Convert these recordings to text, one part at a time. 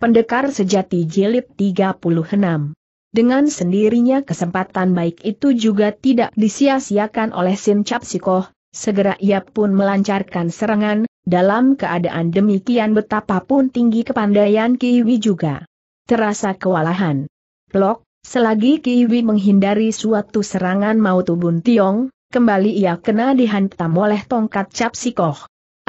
Pendekar Sejati Jilid 36 dengan sendirinya kesempatan baik itu juga tidak disia-siakan oleh Sin Cap segera ia pun melancarkan serangan, dalam keadaan demikian betapapun tinggi kepandaian Kiwi juga. Terasa kewalahan. Plok, selagi Kiwi menghindari suatu serangan mau tubun Tiong, kembali ia kena dihantam oleh tongkat Cap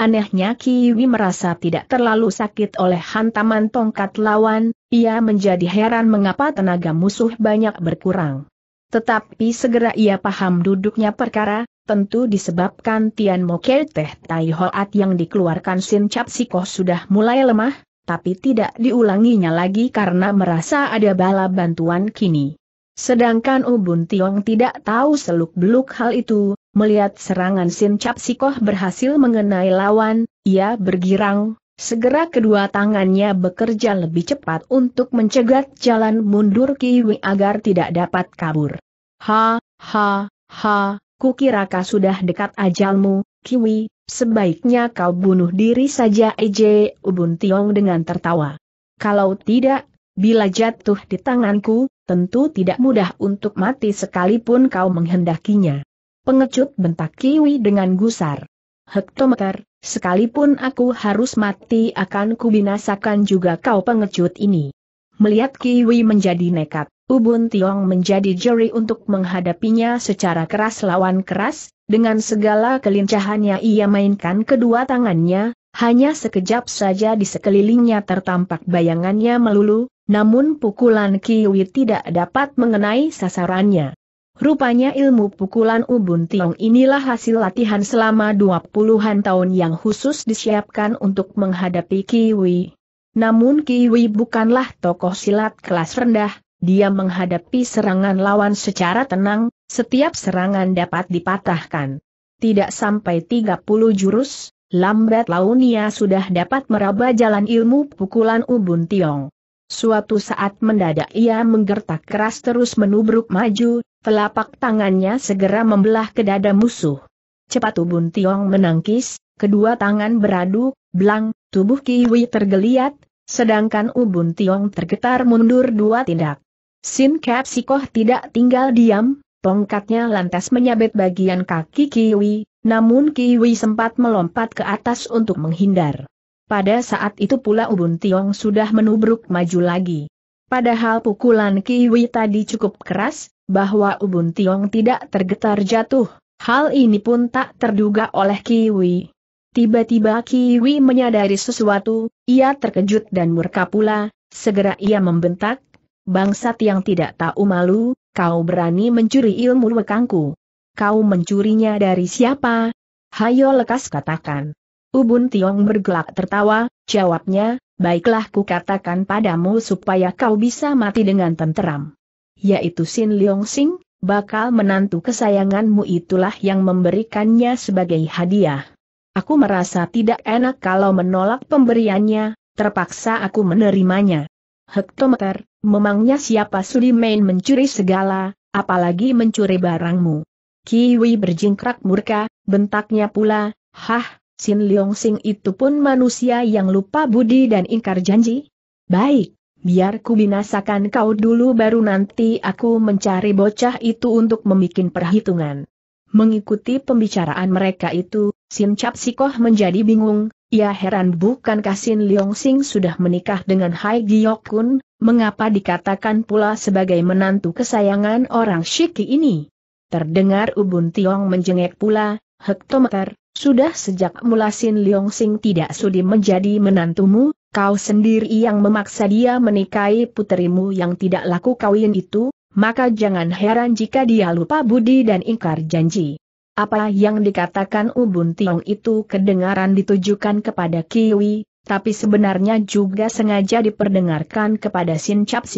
Anehnya Kiwi merasa tidak terlalu sakit oleh hantaman tongkat lawan, ia menjadi heran mengapa tenaga musuh banyak berkurang. Tetapi segera ia paham duduknya perkara, tentu disebabkan Tian Mo Kei Teh Tai Hoat yang dikeluarkan Sin Cap sudah mulai lemah, tapi tidak diulanginya lagi karena merasa ada bala bantuan kini. Sedangkan Ubun Tiong tidak tahu seluk-beluk hal itu, Melihat serangan Sin Cap Sikoh berhasil mengenai lawan, ia bergirang, segera kedua tangannya bekerja lebih cepat untuk mencegat jalan mundur Kiwi agar tidak dapat kabur. Ha, ha, ha, kukira kau sudah dekat ajalmu, Kiwi, sebaiknya kau bunuh diri saja Eje Ubun Tiong dengan tertawa. Kalau tidak, bila jatuh di tanganku, tentu tidak mudah untuk mati sekalipun kau menghendakinya. Pengecut bentak Kiwi dengan gusar. Hektometer, sekalipun aku harus mati akan kubinasakan juga kau pengecut ini. Melihat Kiwi menjadi nekat, Ubun Tiong menjadi juri untuk menghadapinya secara keras lawan keras, dengan segala kelincahannya ia mainkan kedua tangannya, hanya sekejap saja di sekelilingnya tertampak bayangannya melulu, namun pukulan Kiwi tidak dapat mengenai sasarannya. Rupanya ilmu pukulan ubun tiong inilah hasil latihan selama dua puluhan tahun yang khusus disiapkan untuk menghadapi Kiwi. Namun Kiwi bukanlah tokoh silat kelas rendah, dia menghadapi serangan lawan secara tenang, setiap serangan dapat dipatahkan. Tidak sampai 30 jurus, lambat launia sudah dapat meraba jalan ilmu pukulan ubun tiong. Suatu saat mendadak ia menggertak keras terus menubruk maju, telapak tangannya segera membelah ke dada musuh. Cepat Ubun Tiong menangkis, kedua tangan beradu, blang, tubuh Kiwi tergeliat, sedangkan Ubun Tiong tergetar mundur dua tindak. Sin Cap tidak tinggal diam, tongkatnya lantas menyabet bagian kaki Kiwi, namun Kiwi sempat melompat ke atas untuk menghindar. Pada saat itu pula Ubun Tiong sudah menubruk maju lagi. Padahal pukulan Kiwi tadi cukup keras, bahwa Ubun Tiong tidak tergetar jatuh, hal ini pun tak terduga oleh Kiwi. Tiba-tiba Kiwi menyadari sesuatu, ia terkejut dan murka pula, segera ia membentak, Bangsat yang tidak tahu malu, kau berani mencuri ilmu wekangku. Kau mencurinya dari siapa? Hayo lekas katakan. Ubun Tiong bergelak tertawa, jawabnya, baiklah ku katakan padamu supaya kau bisa mati dengan tenteram. Yaitu Sin Leong Sing, bakal menantu kesayanganmu itulah yang memberikannya sebagai hadiah. Aku merasa tidak enak kalau menolak pemberiannya, terpaksa aku menerimanya. Hektometer, memangnya siapa sudi main mencuri segala, apalagi mencuri barangmu. Kiwi berjingkrak murka, bentaknya pula, hah, Sin Leong Sing itu pun manusia yang lupa budi dan ingkar janji? Baik, biar ku binasakan kau dulu baru nanti aku mencari bocah itu untuk membuat perhitungan. Mengikuti pembicaraan mereka itu, Sin Chap menjadi bingung, ia heran bukankah Sin Leong Sing sudah menikah dengan Hai Giok Kun, mengapa dikatakan pula sebagai menantu kesayangan orang Shiki ini? Terdengar Ubun Tiong menjengek pula, hektometer, sudah sejak mula Sin Sing tidak sudi menjadi menantumu, kau sendiri yang memaksa dia menikahi puterimu yang tidak laku kawin itu, maka jangan heran jika dia lupa budi dan ingkar janji. Apa yang dikatakan Ubun Tiong itu kedengaran ditujukan kepada Kiwi, tapi sebenarnya juga sengaja diperdengarkan kepada Sin Cap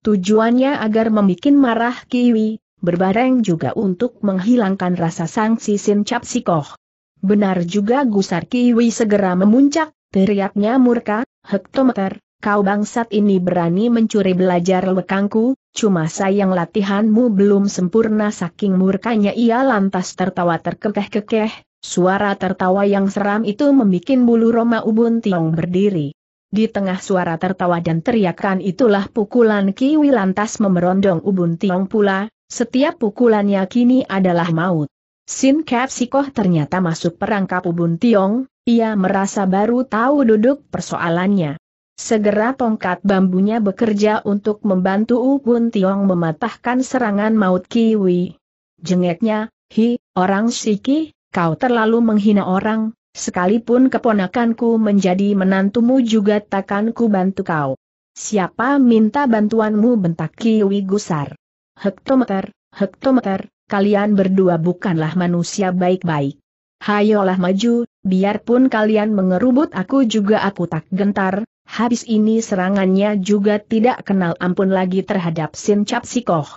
tujuannya agar membuat marah Kiwi, berbareng juga untuk menghilangkan rasa sanksi Sin Cap Sikoh. Benar juga gusar Kiwi segera memuncak, teriaknya murka, hektometer, kau bangsat ini berani mencuri belajar lekangku, cuma sayang latihanmu belum sempurna saking murkanya ia lantas tertawa terkekeh-kekeh, suara tertawa yang seram itu membuat bulu Roma Ubun Tiong berdiri. Di tengah suara tertawa dan teriakan itulah pukulan Kiwi lantas memerondong Ubun Tiong pula, setiap pukulannya kini adalah maut. Sin Kap Sikoh ternyata masuk perangkap Ubun Tiong, ia merasa baru tahu duduk persoalannya. Segera tongkat bambunya bekerja untuk membantu Ubun Tiong mematahkan serangan maut Kiwi. Jengeknya, hi, orang Siki, kau terlalu menghina orang, sekalipun keponakanku menjadi menantumu juga takkan ku bantu kau. Siapa minta bantuanmu bentak Kiwi gusar. Hektometer, hektometer, kalian berdua bukanlah manusia baik-baik. Hayolah maju, biarpun kalian mengerubut aku juga aku tak gentar, habis ini serangannya juga tidak kenal ampun lagi terhadap Sin Cap Sikoh.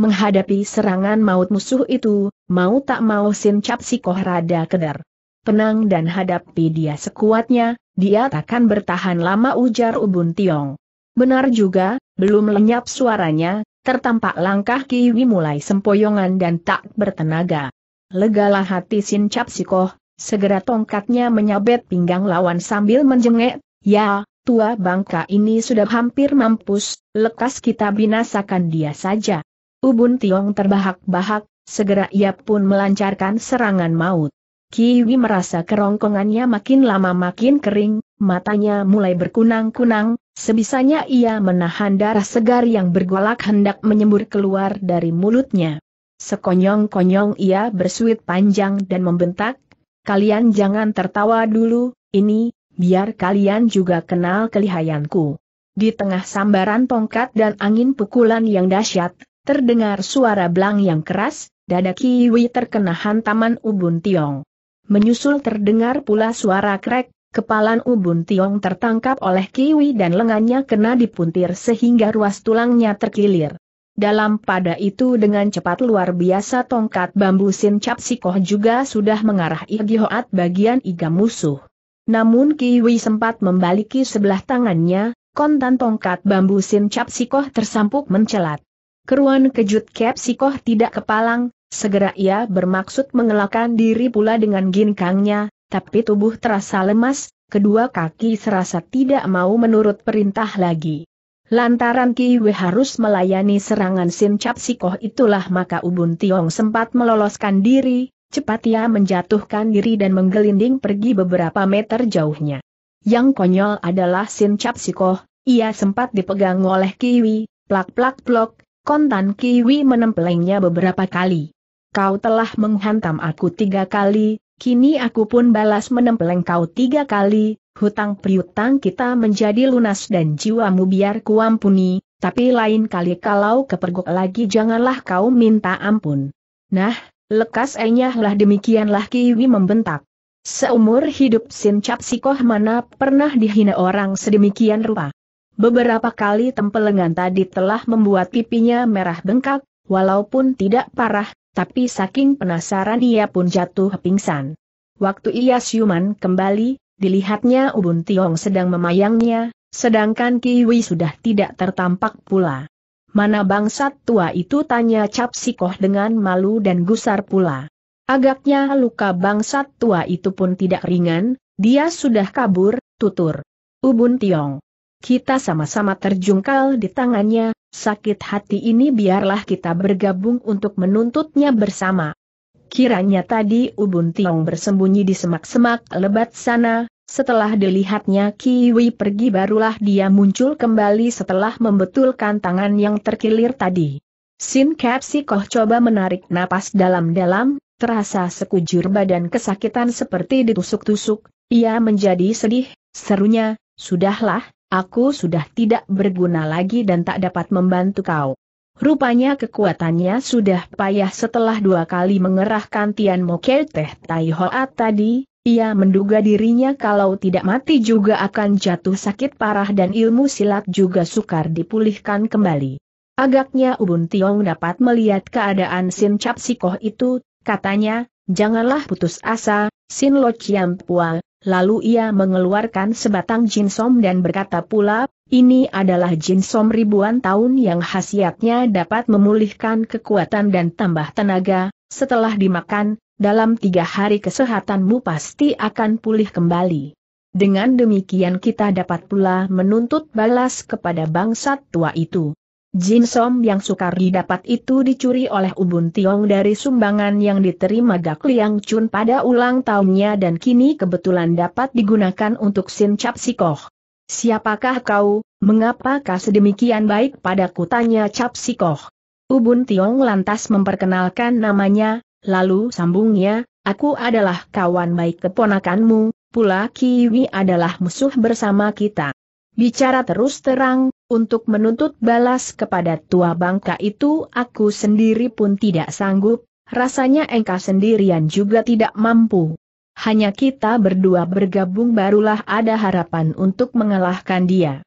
Menghadapi serangan maut musuh itu, mau tak mau Sin Cap Sikoh rada keder. Penang dan hadapi dia sekuatnya, dia takkan bertahan lama ujar Ubun Tiong. Benar juga, belum lenyap suaranya, tertampak langkah Kiwi mulai sempoyongan dan tak bertenaga. Legalah hati Sin Cap Sikoh, segera tongkatnya menyabet pinggang lawan sambil menjengek, ya, tua bangka ini sudah hampir mampus, lekas kita binasakan dia saja. Ubun Tiong terbahak-bahak, segera ia pun melancarkan serangan maut. Kiwi merasa kerongkongannya makin lama makin kering, matanya mulai berkunang-kunang, Sebisanya ia menahan darah segar yang bergolak hendak menyembur keluar dari mulutnya. Sekonyong-konyong ia bersuit panjang dan membentak, kalian jangan tertawa dulu, ini, biar kalian juga kenal kelihayanku. Di tengah sambaran tongkat dan angin pukulan yang dahsyat, terdengar suara belang yang keras, dada Kiwi terkena hantaman ubun tiong. Menyusul terdengar pula suara krek, Kepalan ubun Tiong tertangkap oleh kiwi dan lengannya kena dipuntir sehingga ruas tulangnya terkilir. Dalam pada itu dengan cepat luar biasa tongkat bambu Sin Cap Sikoh juga sudah mengarah Irgihoat bagian iga musuh. Namun Kiwi sempat membaliki sebelah tangannya, kontan tongkat bambu Sin Cap Sikoh tersampuk mencelat. Keruan kejut Cap Sikoh tidak kepalang, segera ia bermaksud mengelakkan diri pula dengan ginkangnya, tapi tubuh terasa lemas, kedua kaki serasa tidak mau menurut perintah lagi. Lantaran kiwi harus melayani serangan Sin Cap itulah maka Ubun Tiong sempat meloloskan diri, cepat ia menjatuhkan diri dan menggelinding pergi beberapa meter jauhnya. Yang konyol adalah Sin Cap ia sempat dipegang oleh Kiwi, plak-plak plok, kontan Kiwi menempelengnya beberapa kali. Kau telah menghantam aku tiga kali, kini aku pun balas menempeleng kau tiga kali, hutang priutang kita menjadi lunas dan jiwamu biar kuampuni, tapi lain kali kalau kepergok lagi janganlah kau minta ampun. Nah, lekas enyahlah demikianlah Kiwi membentak. Seumur hidup Sin Cap Sikoh mana pernah dihina orang sedemikian rupa. Beberapa kali tempelengan tadi telah membuat pipinya merah bengkak, walaupun tidak parah, tapi saking penasaran ia pun jatuh pingsan. Waktu ia siuman kembali, dilihatnya Ubun Tiong sedang memayangnya, sedangkan Kiwi sudah tidak tertampak pula. Mana bangsat tua itu tanya Cap Sikoh dengan malu dan gusar pula. Agaknya luka bangsat tua itu pun tidak ringan, dia sudah kabur, tutur. Ubun Tiong. Kita sama-sama terjungkal di tangannya, sakit hati ini biarlah kita bergabung untuk menuntutnya bersama. Kiranya tadi Ubun Tiong bersembunyi di semak-semak lebat sana, setelah dilihatnya Kiwi pergi barulah dia muncul kembali setelah membetulkan tangan yang terkilir tadi. Sin Kapsi Koh coba menarik napas dalam-dalam, terasa sekujur badan kesakitan seperti ditusuk-tusuk, ia menjadi sedih, serunya, sudahlah, aku sudah tidak berguna lagi dan tak dapat membantu kau. Rupanya kekuatannya sudah payah setelah dua kali mengerahkan Tian Moke Teh Tai Hoat tadi, ia menduga dirinya kalau tidak mati juga akan jatuh sakit parah dan ilmu silat juga sukar dipulihkan kembali. Agaknya Ubun Tiong dapat melihat keadaan Sin Cap Sikoh itu, katanya, janganlah putus asa, Sin Lo Chiam Pua, Lalu ia mengeluarkan sebatang jinsom dan berkata pula, ini adalah jinsom ribuan tahun yang khasiatnya dapat memulihkan kekuatan dan tambah tenaga, setelah dimakan, dalam tiga hari kesehatanmu pasti akan pulih kembali. Dengan demikian kita dapat pula menuntut balas kepada bangsa tua itu. Jin Som yang sukar didapat itu dicuri oleh Ubun Tiong dari sumbangan yang diterima Gak Liang Chun pada ulang tahunnya dan kini kebetulan dapat digunakan untuk Sin Cap Sikoh. Siapakah kau, Mengapa kau sedemikian baik padaku tanya Cap Sikoh. Ubun Tiong lantas memperkenalkan namanya, lalu sambungnya, aku adalah kawan baik keponakanmu, pula Kiwi adalah musuh bersama kita. Bicara terus terang, untuk menuntut balas kepada tua bangka itu aku sendiri pun tidak sanggup, rasanya engkau sendirian juga tidak mampu. Hanya kita berdua bergabung barulah ada harapan untuk mengalahkan dia.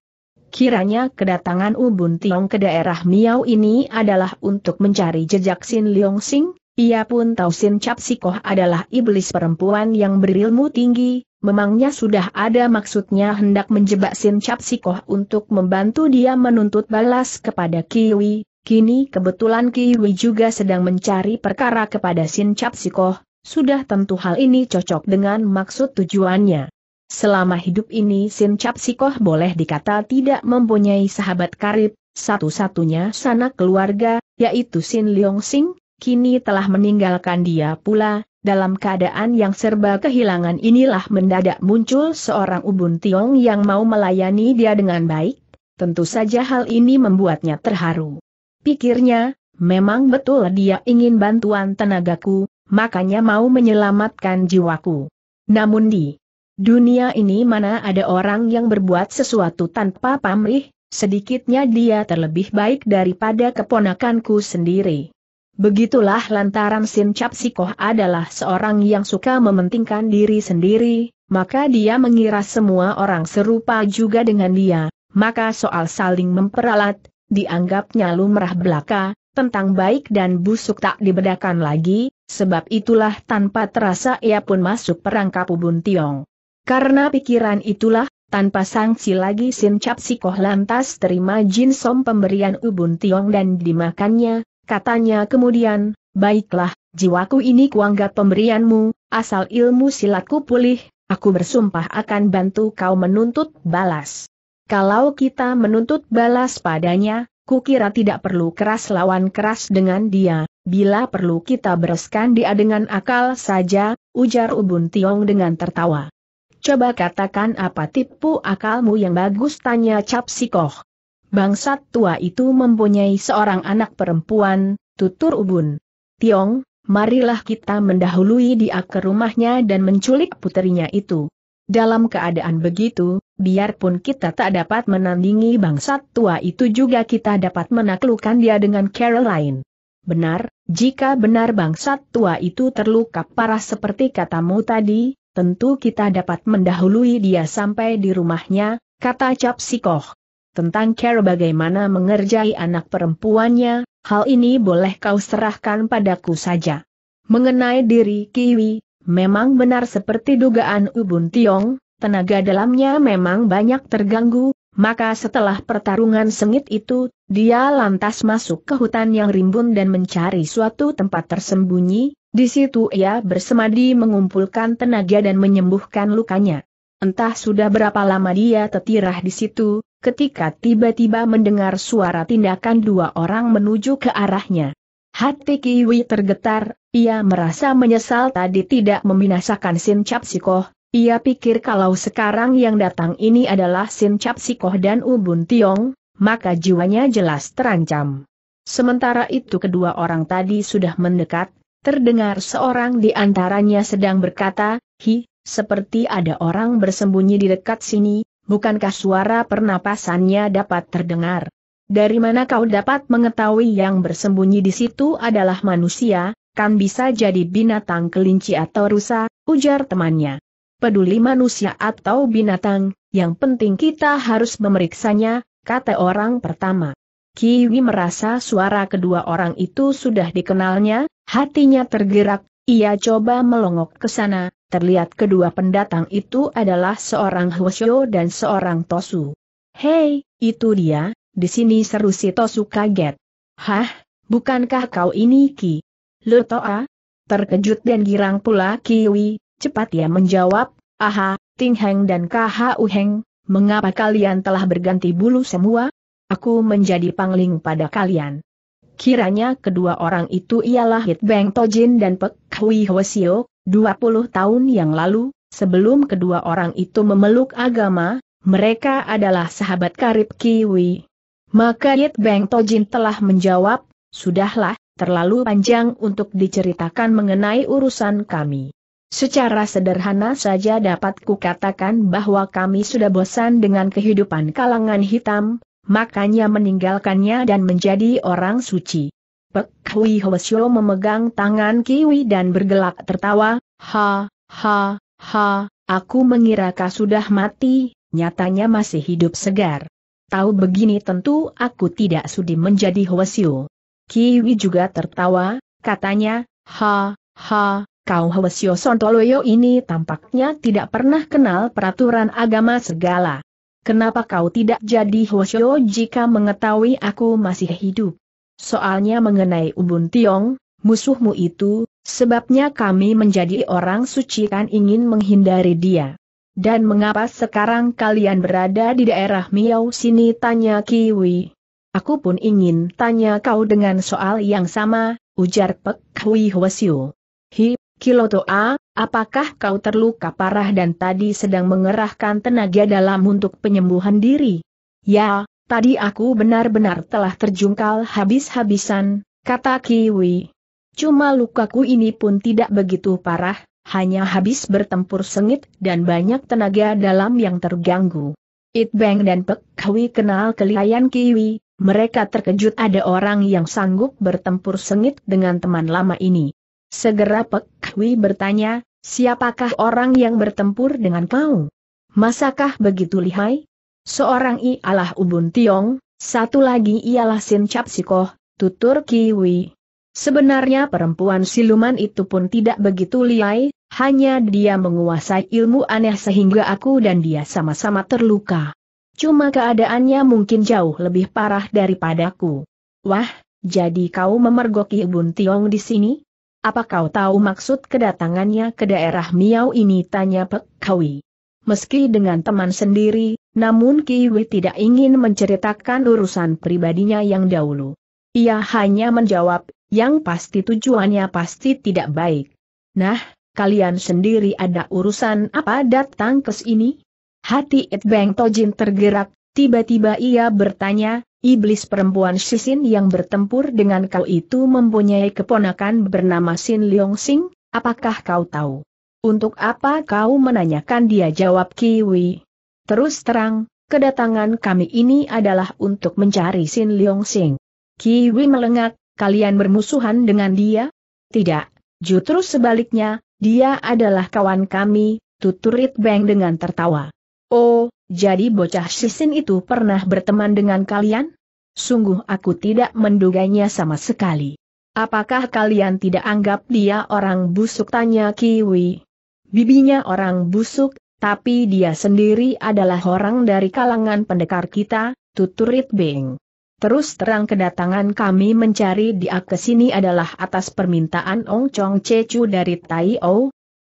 Kiranya kedatangan Ubun Tiong ke daerah Miao ini adalah untuk mencari jejak Sin Leong Sing, ia pun tahu Sin Cap adalah iblis perempuan yang berilmu tinggi, memangnya sudah ada maksudnya hendak menjebak Sin Cap untuk membantu dia menuntut balas kepada Kiwi, kini kebetulan Kiwi juga sedang mencari perkara kepada Sin Cap sudah tentu hal ini cocok dengan maksud tujuannya. Selama hidup ini Sin Cap boleh dikata tidak mempunyai sahabat karib, satu-satunya sanak keluarga, yaitu Sin Leong Sing, kini telah meninggalkan dia pula, dalam keadaan yang serba kehilangan inilah mendadak muncul seorang ubun tiong yang mau melayani dia dengan baik, tentu saja hal ini membuatnya terharu. Pikirnya, memang betul dia ingin bantuan tenagaku, makanya mau menyelamatkan jiwaku. Namun di dunia ini mana ada orang yang berbuat sesuatu tanpa pamrih, sedikitnya dia terlebih baik daripada keponakanku sendiri. Begitulah lantaran Sin Cap Sikoh adalah seorang yang suka mementingkan diri sendiri, maka dia mengira semua orang serupa juga dengan dia, maka soal saling memperalat, dianggapnya lumrah belaka, tentang baik dan busuk tak dibedakan lagi, sebab itulah tanpa terasa ia pun masuk perangkap Ubun Tiong. Karena pikiran itulah, tanpa sanksi lagi Sin Cap Sikoh lantas terima Jin Som pemberian Ubun Tiong dan dimakannya, Katanya kemudian, baiklah, jiwaku ini kuanggap pemberianmu, asal ilmu silatku pulih, aku bersumpah akan bantu kau menuntut balas. Kalau kita menuntut balas padanya, kukira tidak perlu keras lawan keras dengan dia, bila perlu kita bereskan dia dengan akal saja, ujar Ubun Tiong dengan tertawa. Coba katakan apa tipu akalmu yang bagus tanya Cap Sikoh. Bangsat tua itu mempunyai seorang anak perempuan, tutur ubun. Tiong, marilah kita mendahului dia ke rumahnya dan menculik putrinya itu. Dalam keadaan begitu, biarpun kita tak dapat menandingi bangsat tua itu juga kita dapat menaklukkan dia dengan Caroline. Benar, jika benar bangsat tua itu terluka parah seperti katamu tadi, tentu kita dapat mendahului dia sampai di rumahnya, kata Cap Sikoh tentang cara bagaimana mengerjai anak perempuannya, hal ini boleh kau serahkan padaku saja. Mengenai diri Kiwi, memang benar seperti dugaan Ubun Tiong, tenaga dalamnya memang banyak terganggu, maka setelah pertarungan sengit itu, dia lantas masuk ke hutan yang rimbun dan mencari suatu tempat tersembunyi, di situ ia bersemadi mengumpulkan tenaga dan menyembuhkan lukanya. Entah sudah berapa lama dia tetirah di situ, ketika tiba-tiba mendengar suara tindakan dua orang menuju ke arahnya. Hati Kiwi tergetar, ia merasa menyesal tadi tidak membinasakan Sin Capsikoh. ia pikir kalau sekarang yang datang ini adalah Sin Capsikoh dan Ubun Tiong, maka jiwanya jelas terancam. Sementara itu kedua orang tadi sudah mendekat, terdengar seorang di antaranya sedang berkata, Hi, seperti ada orang bersembunyi di dekat sini, bukankah suara pernapasannya dapat terdengar? Dari mana kau dapat mengetahui yang bersembunyi di situ adalah manusia, kan bisa jadi binatang kelinci atau rusa, ujar temannya. Peduli manusia atau binatang, yang penting kita harus memeriksanya, kata orang pertama. Kiwi merasa suara kedua orang itu sudah dikenalnya, hatinya tergerak, ia coba melongok ke sana, terlihat kedua pendatang itu adalah seorang Hwasyo dan seorang Tosu. Hei, itu dia, di sini seru si Tosu kaget. Hah, bukankah kau ini Ki? Lutoa? Terkejut dan girang pula Kiwi, cepat ia menjawab, aha, Ting Heng dan Khu Heng, mengapa kalian telah berganti bulu semua? Aku menjadi pangling pada kalian. Kiranya kedua orang itu ialah Hit Beng Tojin dan Pek Hui Hwasio, 20 tahun yang lalu, sebelum kedua orang itu memeluk agama, mereka adalah sahabat karib Kiwi. Maka Yit Beng Tojin telah menjawab, sudahlah, terlalu panjang untuk diceritakan mengenai urusan kami. Secara sederhana saja dapat kukatakan bahwa kami sudah bosan dengan kehidupan kalangan hitam, makanya meninggalkannya dan menjadi orang suci. Pek Hui Hwasyo memegang tangan Kiwi dan bergelak tertawa, ha, ha, ha, aku mengira kau sudah mati, nyatanya masih hidup segar. Tahu begini tentu aku tidak sudi menjadi Hwasyo. Kiwi juga tertawa, katanya, ha, ha, kau Hwasyo Sontoloyo ini tampaknya tidak pernah kenal peraturan agama segala. Kenapa kau tidak jadi Hwasyo jika mengetahui aku masih hidup? Soalnya mengenai Ubun Tiong, musuhmu itu, sebabnya kami menjadi orang suci kan ingin menghindari dia. Dan mengapa sekarang kalian berada di daerah Miao sini tanya Kiwi. Aku pun ingin tanya kau dengan soal yang sama, ujar Pek Hui Hwasyu. Hi, Kilotoa, apakah kau terluka parah dan tadi sedang mengerahkan tenaga dalam untuk penyembuhan diri? Ya, Tadi aku benar-benar telah terjungkal habis-habisan, kata Kiwi. Cuma lukaku ini pun tidak begitu parah, hanya habis bertempur sengit dan banyak tenaga dalam yang terganggu. It Bang dan Pek Kwi kenal kelihayan Kiwi, mereka terkejut ada orang yang sanggup bertempur sengit dengan teman lama ini. Segera Pek Kwi bertanya, siapakah orang yang bertempur dengan kau? Masakah begitu lihai? Seorang ialah Ubun Tiong, satu lagi ialah Sin Cap Sikoh, tutur Kiwi. Sebenarnya perempuan siluman itu pun tidak begitu liai, hanya dia menguasai ilmu aneh sehingga aku dan dia sama-sama terluka. Cuma keadaannya mungkin jauh lebih parah daripadaku. Wah, jadi kau memergoki ubun Tiong di sini? Apa kau tahu maksud kedatangannya ke daerah Miau ini? Tanya Pek Kawi meski dengan teman sendiri, namun Kiwi tidak ingin menceritakan urusan pribadinya yang dahulu. Ia hanya menjawab, yang pasti tujuannya pasti tidak baik. Nah, kalian sendiri ada urusan apa datang ke sini? Hati Bang Tojin tergerak, tiba-tiba ia bertanya, iblis perempuan Sisin yang bertempur dengan kau itu mempunyai keponakan bernama Sin Leong Sing, apakah kau tahu? Untuk apa kau menanyakan dia jawab Kiwi? Terus terang, kedatangan kami ini adalah untuk mencari Sin Leong Sing. Kiwi melengat, kalian bermusuhan dengan dia? Tidak, justru sebaliknya, dia adalah kawan kami, tuturit Beng dengan tertawa. Oh, jadi bocah Sisin itu pernah berteman dengan kalian? Sungguh aku tidak menduganya sama sekali. Apakah kalian tidak anggap dia orang busuk tanya Kiwi? Bibinya orang busuk, tapi dia sendiri adalah orang dari kalangan pendekar kita, tutur Beng. Terus terang kedatangan kami mencari dia ke sini adalah atas permintaan Ong Chong Cecu dari Tai O.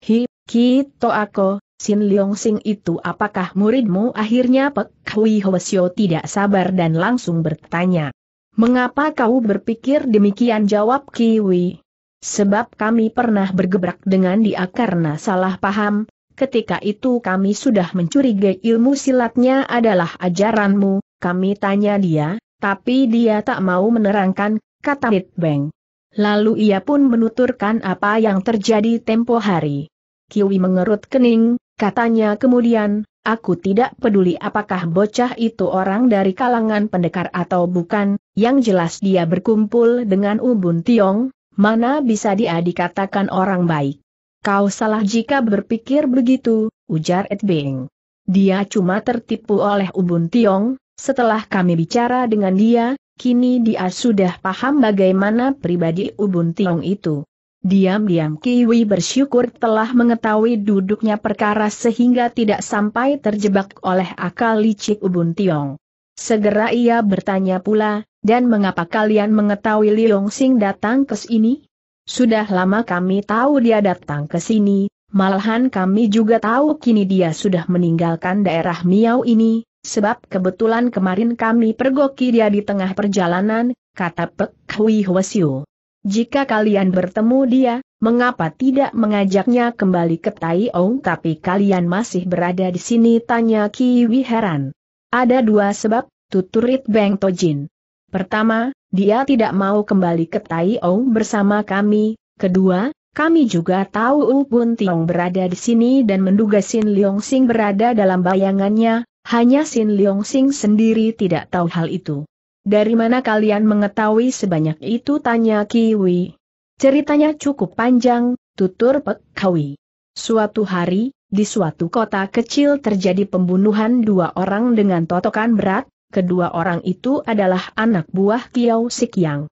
Hi, Ki To Ako, Sin Leong Sing itu apakah muridmu akhirnya Pek Hui Hwasyo tidak sabar dan langsung bertanya. Mengapa kau berpikir demikian jawab Kiwi? sebab kami pernah bergebrak dengan dia karena salah paham, ketika itu kami sudah mencurigai ilmu silatnya adalah ajaranmu, kami tanya dia, tapi dia tak mau menerangkan, kata Beng. Lalu ia pun menuturkan apa yang terjadi tempo hari. Kiwi mengerut kening, katanya kemudian, aku tidak peduli apakah bocah itu orang dari kalangan pendekar atau bukan, yang jelas dia berkumpul dengan Ubun Tiong, mana bisa dia dikatakan orang baik. Kau salah jika berpikir begitu, ujar Ed Beng. Dia cuma tertipu oleh Ubun Tiong, setelah kami bicara dengan dia, kini dia sudah paham bagaimana pribadi Ubun Tiong itu. Diam-diam Kiwi bersyukur telah mengetahui duduknya perkara sehingga tidak sampai terjebak oleh akal licik Ubun Tiong. Segera ia bertanya pula, dan mengapa kalian mengetahui Liong Sing datang ke sini? Sudah lama kami tahu dia datang ke sini, malahan kami juga tahu kini dia sudah meninggalkan daerah Miao ini, sebab kebetulan kemarin kami pergoki dia di tengah perjalanan, kata Pek Hui Hwasyu. Jika kalian bertemu dia, mengapa tidak mengajaknya kembali ke Tai Ong tapi kalian masih berada di sini tanya Kiwi heran. Ada dua sebab, tuturit Beng Tojin. Pertama, dia tidak mau kembali ke Tai O bersama kami. Kedua, kami juga tahu U Bun Tiong berada di sini dan menduga Sin Leong Sing berada dalam bayangannya, hanya Sin Leong Sing sendiri tidak tahu hal itu. Dari mana kalian mengetahui sebanyak itu tanya Kiwi. Ceritanya cukup panjang, tutur Pek Kawi. Suatu hari, di suatu kota kecil terjadi pembunuhan dua orang dengan totokan berat, kedua orang itu adalah anak buah Kiao Sikyang.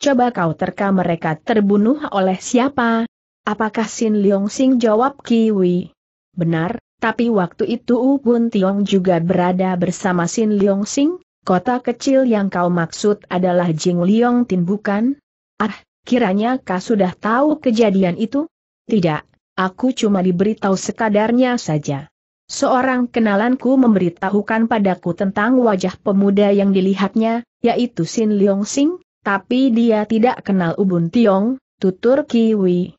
Coba kau terka mereka terbunuh oleh siapa? Apakah Sin Leong Sing jawab Kiwi? Benar, tapi waktu itu U Bun Tiong juga berada bersama Sin Leong Sing, kota kecil yang kau maksud adalah Jing Leong Tin bukan? Ah, kiranya kau sudah tahu kejadian itu? Tidak, aku cuma diberitahu sekadarnya saja. Seorang kenalanku memberitahukan padaku tentang wajah pemuda yang dilihatnya, yaitu Sin Leong Sing, tapi dia tidak kenal Ubun Tiong, tutur Kiwi.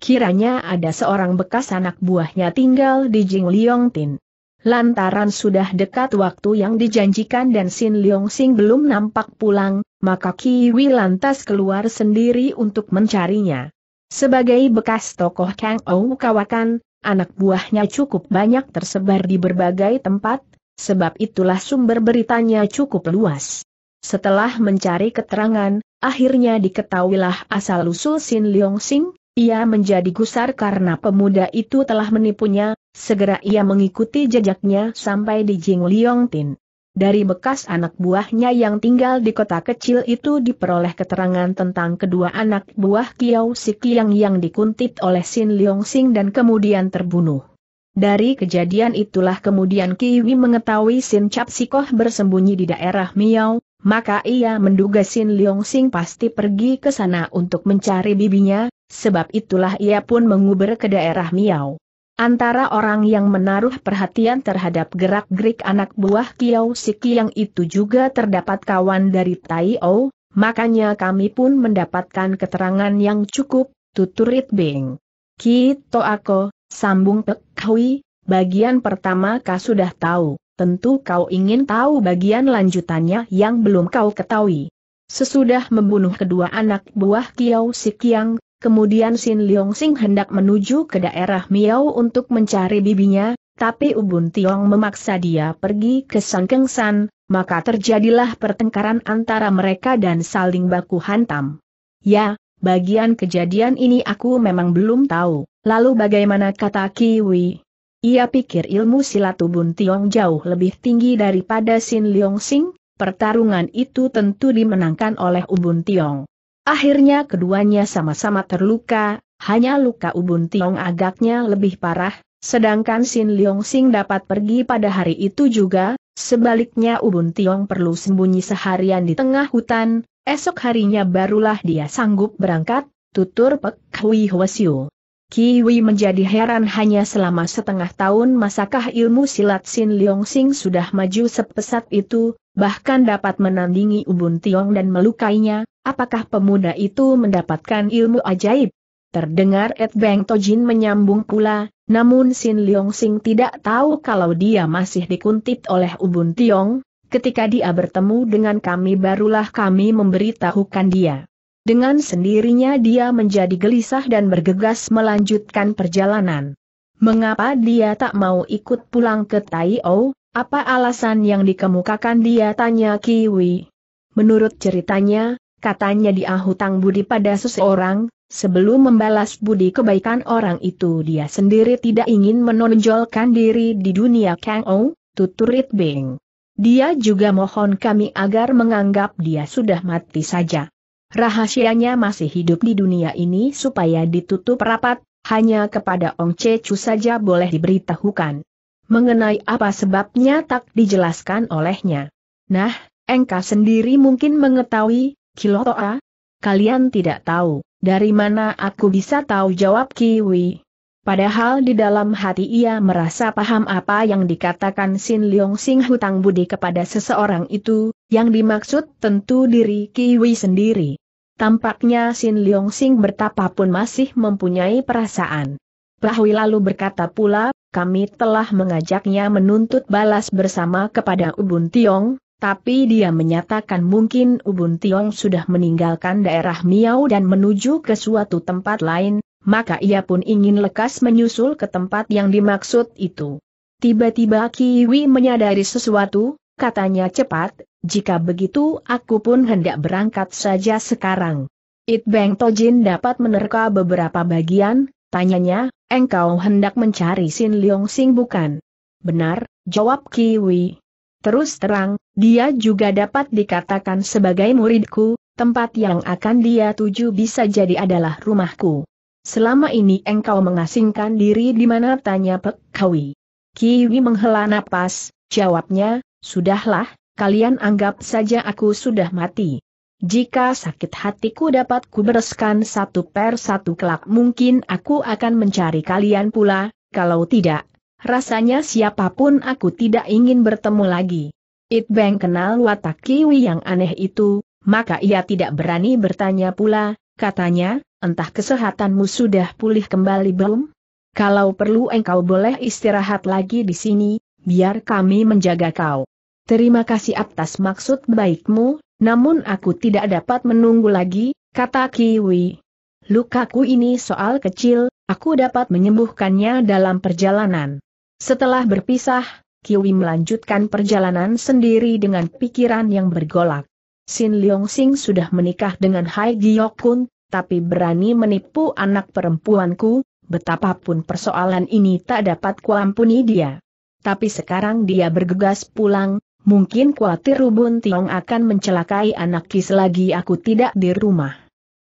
Kiranya ada seorang bekas anak buahnya tinggal di Jing Leong Tin. Lantaran sudah dekat waktu yang dijanjikan dan Sin Leong Sing belum nampak pulang, maka Kiwi lantas keluar sendiri untuk mencarinya. Sebagai bekas tokoh Kang Ou Kawakan, anak buahnya cukup banyak tersebar di berbagai tempat, sebab itulah sumber beritanya cukup luas. Setelah mencari keterangan, akhirnya diketahuilah asal-usul Sin Leong Sing, ia menjadi gusar karena pemuda itu telah menipunya, segera ia mengikuti jejaknya sampai di Jing Leong Tin. Dari bekas anak buahnya yang tinggal di kota kecil itu diperoleh keterangan tentang kedua anak buah Kiao Sikiang yang dikuntit oleh Sin Leong Sing dan kemudian terbunuh. Dari kejadian itulah kemudian Kiwi mengetahui Sin Chapsikoh bersembunyi di daerah Miao, maka ia menduga Sin Leong Sing pasti pergi ke sana untuk mencari bibinya, sebab itulah ia pun menguber ke daerah Miao. Antara orang yang menaruh perhatian terhadap gerak-gerik anak buah Kiao Siki yang itu juga terdapat kawan dari Tai O, makanya kami pun mendapatkan keterangan yang cukup, tutur tuturit Bing. Kito ako, sambung Pek Hui, bagian pertama kau sudah tahu, tentu kau ingin tahu bagian lanjutannya yang belum kau ketahui. Sesudah membunuh kedua anak buah Kiao Sikiang, Kemudian Sin Leong Sing hendak menuju ke daerah Miao untuk mencari bibinya, tapi Ubun Tiong memaksa dia pergi ke Sangkeng San, maka terjadilah pertengkaran antara mereka dan saling baku hantam. Ya, bagian kejadian ini aku memang belum tahu. Lalu bagaimana kata Kiwi? Ia pikir ilmu silat Ubun Tiong jauh lebih tinggi daripada Sin Leong Sing, pertarungan itu tentu dimenangkan oleh Ubun Tiong. Akhirnya keduanya sama-sama terluka, hanya luka Ubun Tiong agaknya lebih parah, sedangkan Sin Leong Sing dapat pergi pada hari itu juga, sebaliknya Ubun Tiong perlu sembunyi seharian di tengah hutan, esok harinya barulah dia sanggup berangkat, tutur Pek Hui Hwasyu. Kiwi menjadi heran hanya selama setengah tahun masakah ilmu silat Sin Leong Sing sudah maju sepesat itu, bahkan dapat menandingi Ubun Tiong dan melukainya, apakah pemuda itu mendapatkan ilmu ajaib? Terdengar Ed Beng Tojin menyambung pula, namun Sin Leong Sing tidak tahu kalau dia masih dikuntit oleh Ubun Tiong, ketika dia bertemu dengan kami barulah kami memberitahukan dia. Dengan sendirinya dia menjadi gelisah dan bergegas melanjutkan perjalanan. Mengapa dia tak mau ikut pulang ke Taiyo? Apa alasan yang dikemukakan dia tanya Kiwi? Menurut ceritanya, katanya dia hutang budi pada seseorang, sebelum membalas budi kebaikan orang itu dia sendiri tidak ingin menonjolkan diri di dunia Kang O, tuturit Bing. Dia juga mohon kami agar menganggap dia sudah mati saja. Rahasianya masih hidup di dunia ini supaya ditutup rapat, hanya kepada Ong Chu saja boleh diberitahukan. Mengenai apa sebabnya tak dijelaskan olehnya. Nah, engkau sendiri mungkin mengetahui, Kilotoa? Kalian tidak tahu, dari mana aku bisa tahu jawab Kiwi. Padahal di dalam hati ia merasa paham apa yang dikatakan Sin Leong Sing hutang budi kepada seseorang itu, yang dimaksud tentu diri Kiwi sendiri. Tampaknya Sin Leong Sing bertapa pun masih mempunyai perasaan. Pahui lalu berkata pula, kami telah mengajaknya menuntut balas bersama kepada Ubun Tiong, tapi dia menyatakan mungkin Ubun Tiong sudah meninggalkan daerah Miao dan menuju ke suatu tempat lain, maka ia pun ingin lekas menyusul ke tempat yang dimaksud itu. Tiba-tiba Kiwi menyadari sesuatu, katanya cepat, jika begitu aku pun hendak berangkat saja sekarang. It Bang Tojin dapat menerka beberapa bagian, tanyanya, engkau hendak mencari Sin Leong Sing bukan? Benar, jawab Kiwi. Terus terang, dia juga dapat dikatakan sebagai muridku, tempat yang akan dia tuju bisa jadi adalah rumahku. Selama ini engkau mengasingkan diri di mana tanya Pek Kiwi menghela napas, jawabnya, sudahlah, kalian anggap saja aku sudah mati. Jika sakit hatiku dapat kubereskan satu per satu kelak mungkin aku akan mencari kalian pula, kalau tidak, rasanya siapapun aku tidak ingin bertemu lagi. It Bang kenal watak Kiwi yang aneh itu, maka ia tidak berani bertanya pula, katanya, entah kesehatanmu sudah pulih kembali belum? Kalau perlu engkau boleh istirahat lagi di sini, biar kami menjaga kau. Terima kasih atas maksud baikmu, namun aku tidak dapat menunggu lagi, kata Kiwi. Lukaku ini soal kecil, aku dapat menyembuhkannya dalam perjalanan. Setelah berpisah, Kiwi melanjutkan perjalanan sendiri dengan pikiran yang bergolak. Sin Leong Sing sudah menikah dengan Hai Giok tapi berani menipu anak perempuanku, betapapun persoalan ini tak dapat kuampuni dia. Tapi sekarang dia bergegas pulang, Mungkin khawatir Rubun Tiong akan mencelakai anak kis lagi aku tidak di rumah.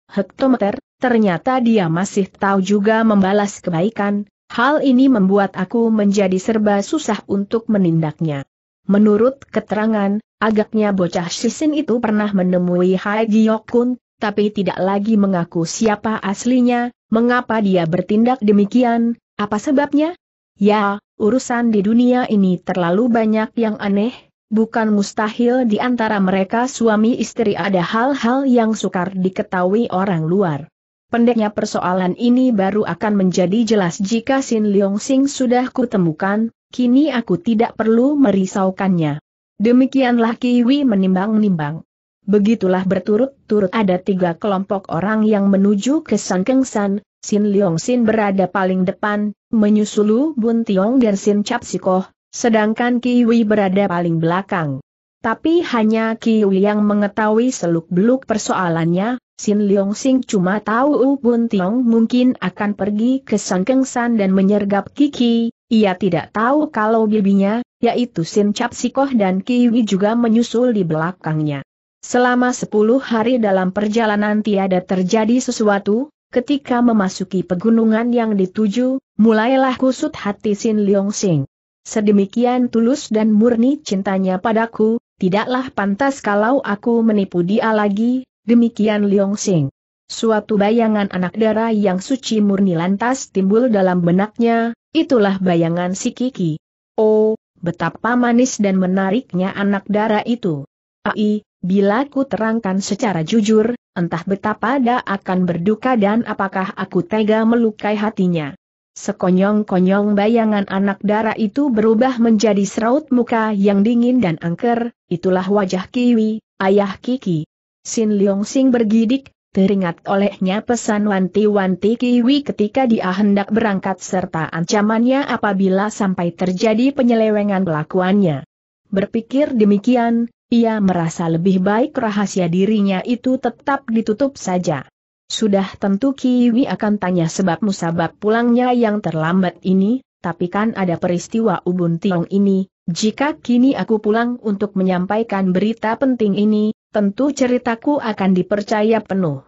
Hektometer, ternyata dia masih tahu juga membalas kebaikan, hal ini membuat aku menjadi serba susah untuk menindaknya. Menurut keterangan, agaknya bocah sisin itu pernah menemui Hai Giyokun, tapi tidak lagi mengaku siapa aslinya, mengapa dia bertindak demikian, apa sebabnya? Ya, urusan di dunia ini terlalu banyak yang aneh, Bukan mustahil di antara mereka suami istri ada hal-hal yang sukar diketahui orang luar. Pendeknya persoalan ini baru akan menjadi jelas jika Sin Leong Sing sudah kutemukan, kini aku tidak perlu merisaukannya. Demikianlah Kiwi menimbang-nimbang. Begitulah berturut-turut ada tiga kelompok orang yang menuju ke San San, Sin Leong Sin berada paling depan, menyusulu Bun Tiong dan Sin Cap Sikoh, sedangkan Kiwi berada paling belakang. Tapi hanya Kiwi yang mengetahui seluk-beluk persoalannya, Sin Leong Sing cuma tahu U Bun Tiong mungkin akan pergi ke San dan menyergap Kiki, ia tidak tahu kalau bibinya, yaitu Sin Cap Sikoh dan Kiwi juga menyusul di belakangnya. Selama sepuluh hari dalam perjalanan tiada terjadi sesuatu, ketika memasuki pegunungan yang dituju, mulailah kusut hati Sin Leong Sing. Sedemikian tulus dan murni cintanya padaku, tidaklah pantas kalau aku menipu dia lagi, demikian Liong Sing. Suatu bayangan anak darah yang suci murni lantas timbul dalam benaknya, itulah bayangan si Kiki. Oh, betapa manis dan menariknya anak darah itu. Ai, bila ku terangkan secara jujur, entah betapa dia akan berduka dan apakah aku tega melukai hatinya. Sekonyong-konyong bayangan anak dara itu berubah menjadi seraut muka yang dingin dan angker, itulah wajah Kiwi, ayah Kiki. Sin Leong Sing bergidik, teringat olehnya pesan wanti-wanti Kiwi ketika dia hendak berangkat serta ancamannya apabila sampai terjadi penyelewengan kelakuannya. Berpikir demikian, ia merasa lebih baik rahasia dirinya itu tetap ditutup saja. Sudah tentu Kiwi akan tanya sebab musabab pulangnya yang terlambat ini, tapi kan ada peristiwa Ubun Tiong ini, jika kini aku pulang untuk menyampaikan berita penting ini, tentu ceritaku akan dipercaya penuh.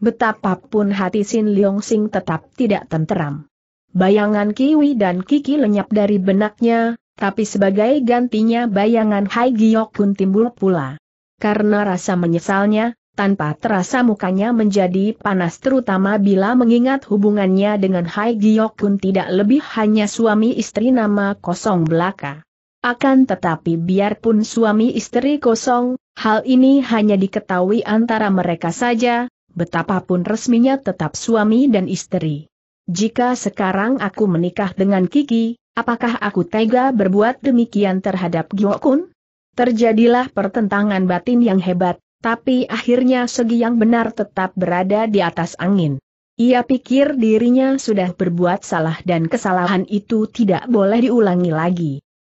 Betapapun hati Sin Leong Sing tetap tidak tenteram. Bayangan Kiwi dan Kiki lenyap dari benaknya, tapi sebagai gantinya bayangan Hai Giok pun timbul pula. Karena rasa menyesalnya, tanpa terasa mukanya menjadi panas terutama bila mengingat hubungannya dengan Hai Giok Kun tidak lebih hanya suami istri nama kosong belaka. Akan tetapi biarpun suami istri kosong, hal ini hanya diketahui antara mereka saja, betapapun resminya tetap suami dan istri. Jika sekarang aku menikah dengan Kiki, apakah aku tega berbuat demikian terhadap Giokun? Terjadilah pertentangan batin yang hebat, tapi akhirnya segi yang benar tetap berada di atas angin. Ia pikir dirinya sudah berbuat salah dan kesalahan itu tidak boleh diulangi lagi.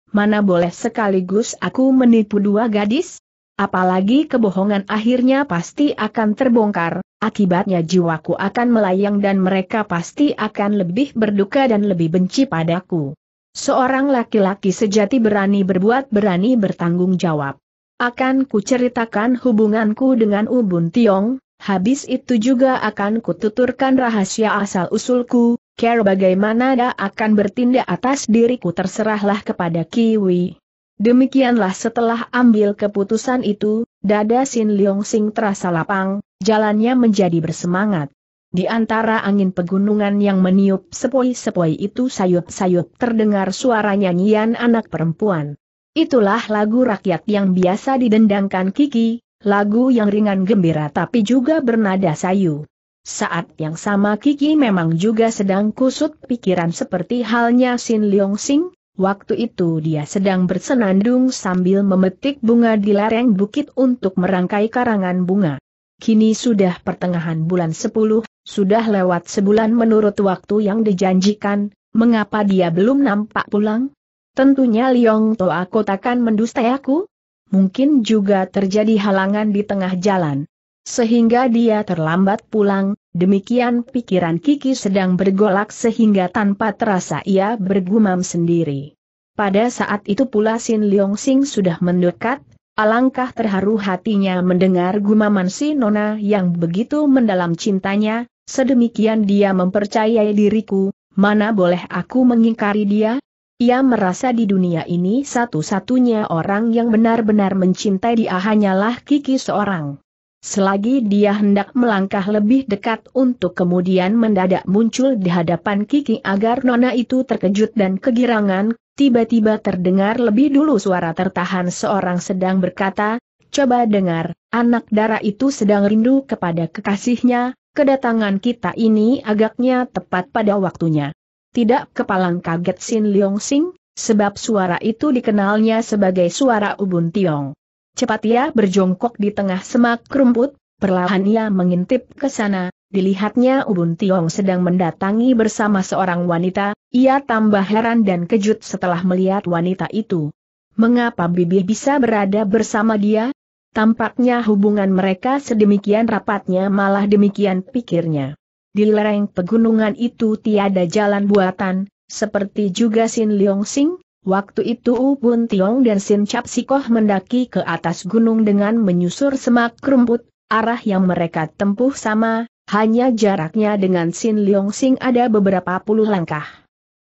Mana boleh sekaligus aku menipu dua gadis? Apalagi kebohongan akhirnya pasti akan terbongkar, akibatnya jiwaku akan melayang dan mereka pasti akan lebih berduka dan lebih benci padaku. Seorang laki-laki sejati berani berbuat berani bertanggung jawab. Akan kuceritakan hubunganku dengan Ubun Tiong, habis itu juga akan kututurkan rahasia asal-usulku, care bagaimana dia akan bertindak atas diriku terserahlah kepada Kiwi. Demikianlah setelah ambil keputusan itu, dada Sin Leong Sing terasa lapang, jalannya menjadi bersemangat. Di antara angin pegunungan yang meniup sepoi-sepoi itu sayup-sayup terdengar suara nyanyian anak perempuan. Itulah lagu rakyat yang biasa didendangkan Kiki, lagu yang ringan gembira tapi juga bernada sayu. Saat yang sama Kiki memang juga sedang kusut pikiran seperti halnya Sin Leong Sing, waktu itu dia sedang bersenandung sambil memetik bunga di lereng bukit untuk merangkai karangan bunga. Kini sudah pertengahan bulan 10, sudah lewat sebulan menurut waktu yang dijanjikan, mengapa dia belum nampak pulang? Tentunya Liong Toa kotakan mendustai aku? Mungkin juga terjadi halangan di tengah jalan. Sehingga dia terlambat pulang, demikian pikiran Kiki sedang bergolak sehingga tanpa terasa ia bergumam sendiri. Pada saat itu pula Sin Liong Sing sudah mendekat, alangkah terharu hatinya mendengar gumaman si Nona yang begitu mendalam cintanya, sedemikian dia mempercayai diriku, mana boleh aku mengingkari dia, ia merasa di dunia ini satu-satunya orang yang benar-benar mencintai dia hanyalah Kiki seorang. Selagi dia hendak melangkah lebih dekat untuk kemudian mendadak muncul di hadapan Kiki agar Nona itu terkejut dan kegirangan, tiba-tiba terdengar lebih dulu suara tertahan seorang sedang berkata, Coba dengar, anak darah itu sedang rindu kepada kekasihnya, kedatangan kita ini agaknya tepat pada waktunya. Tidak kepalang kaget Sin Leong Sing, sebab suara itu dikenalnya sebagai suara ubun tiong. Cepat ia berjongkok di tengah semak rumput, perlahan ia mengintip ke sana, dilihatnya ubun tiong sedang mendatangi bersama seorang wanita, ia tambah heran dan kejut setelah melihat wanita itu. Mengapa Bibi bisa berada bersama dia? Tampaknya hubungan mereka sedemikian rapatnya malah demikian pikirnya. Di lereng pegunungan itu tiada jalan buatan, seperti juga Sin Leong Sing, waktu itu Ubun Tiong dan Sin Cap Sikoh mendaki ke atas gunung dengan menyusur semak rumput, arah yang mereka tempuh sama, hanya jaraknya dengan Sin Leong Sing ada beberapa puluh langkah.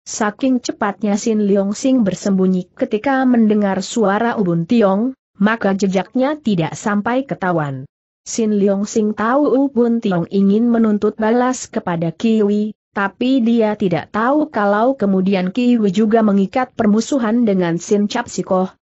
Saking cepatnya Sin Leong Sing bersembunyi ketika mendengar suara Ubun Tiong, maka jejaknya tidak sampai ketahuan. Sin Leong Sing tahu Bun Tiong ingin menuntut balas kepada Kiwi, tapi dia tidak tahu kalau kemudian Kiwi juga mengikat permusuhan dengan Sin Chap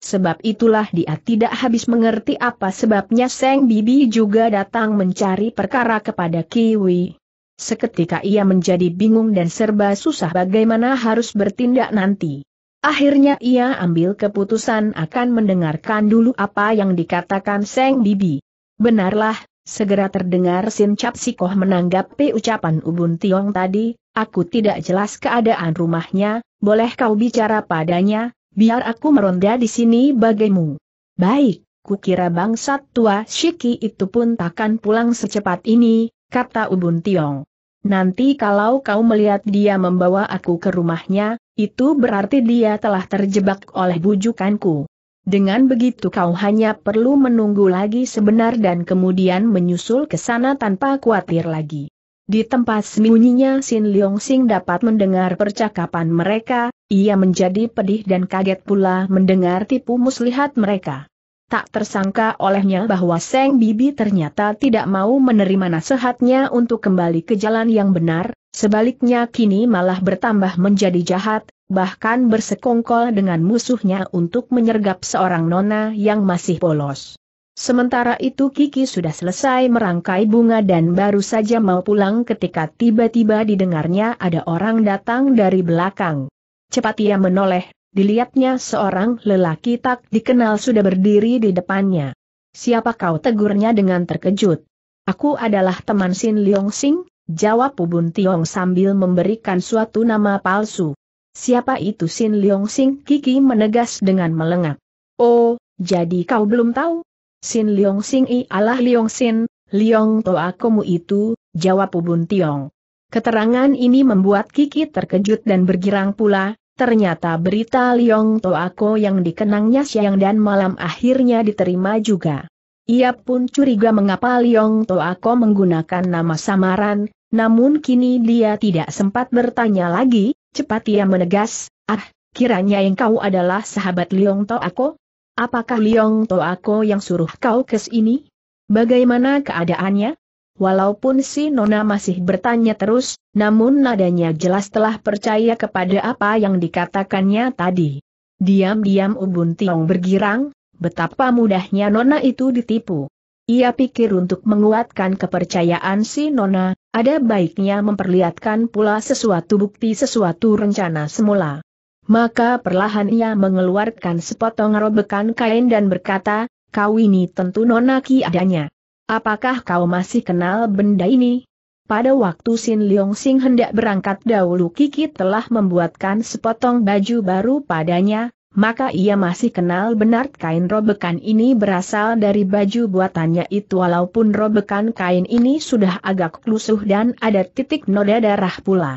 sebab itulah dia tidak habis mengerti apa sebabnya Seng Bibi juga datang mencari perkara kepada Kiwi. Seketika ia menjadi bingung dan serba susah bagaimana harus bertindak nanti. Akhirnya ia ambil keputusan akan mendengarkan dulu apa yang dikatakan Seng Bibi. Benarlah, segera terdengar Sin Cap Sikoh menanggapi ucapan Ubun Tiong tadi, aku tidak jelas keadaan rumahnya, boleh kau bicara padanya, biar aku meronda di sini bagaimu. Baik, kukira bangsat tua Shiki itu pun takkan pulang secepat ini, kata Ubun Tiong. Nanti kalau kau melihat dia membawa aku ke rumahnya, itu berarti dia telah terjebak oleh bujukanku. Dengan begitu kau hanya perlu menunggu lagi sebenar dan kemudian menyusul ke sana tanpa khawatir lagi. Di tempat sembunyinya Sin Leong Sing dapat mendengar percakapan mereka, ia menjadi pedih dan kaget pula mendengar tipu muslihat mereka. Tak tersangka olehnya bahwa Seng Bibi ternyata tidak mau menerima nasihatnya untuk kembali ke jalan yang benar, sebaliknya kini malah bertambah menjadi jahat, bahkan bersekongkol dengan musuhnya untuk menyergap seorang nona yang masih polos. Sementara itu Kiki sudah selesai merangkai bunga dan baru saja mau pulang ketika tiba-tiba didengarnya ada orang datang dari belakang. Cepat ia menoleh, dilihatnya seorang lelaki tak dikenal sudah berdiri di depannya. Siapa kau tegurnya dengan terkejut? Aku adalah teman Sin Leong Sing, jawab Pubun Tiong sambil memberikan suatu nama palsu. Siapa itu Sin Leong Sing Kiki menegas dengan melengak. Oh, jadi kau belum tahu? Sin Leong Sing i Leong Sin, Leong Toa Komu itu, jawab Ubun Tiong. Keterangan ini membuat Kiki terkejut dan bergirang pula, ternyata berita Leong To yang dikenangnya siang dan malam akhirnya diterima juga. Ia pun curiga mengapa Leong To menggunakan nama samaran, namun kini dia tidak sempat bertanya lagi, Cepat ia menegas, ah, kiranya engkau adalah sahabat Liong Toako? Apakah Liong Toako yang suruh kau ke sini? Bagaimana keadaannya? Walaupun si Nona masih bertanya terus, namun nadanya jelas telah percaya kepada apa yang dikatakannya tadi. Diam-diam Ubun Tiong bergirang, betapa mudahnya Nona itu ditipu. Ia pikir untuk menguatkan kepercayaan si Nona, ada baiknya memperlihatkan pula sesuatu bukti sesuatu rencana semula. Maka perlahan ia mengeluarkan sepotong robekan kain dan berkata, kau ini tentu nonaki adanya. Apakah kau masih kenal benda ini? Pada waktu Sin Leong Sing hendak berangkat dahulu Kiki telah membuatkan sepotong baju baru padanya, maka ia masih kenal benar kain robekan ini berasal dari baju buatannya itu walaupun robekan kain ini sudah agak lusuh dan ada titik noda darah pula.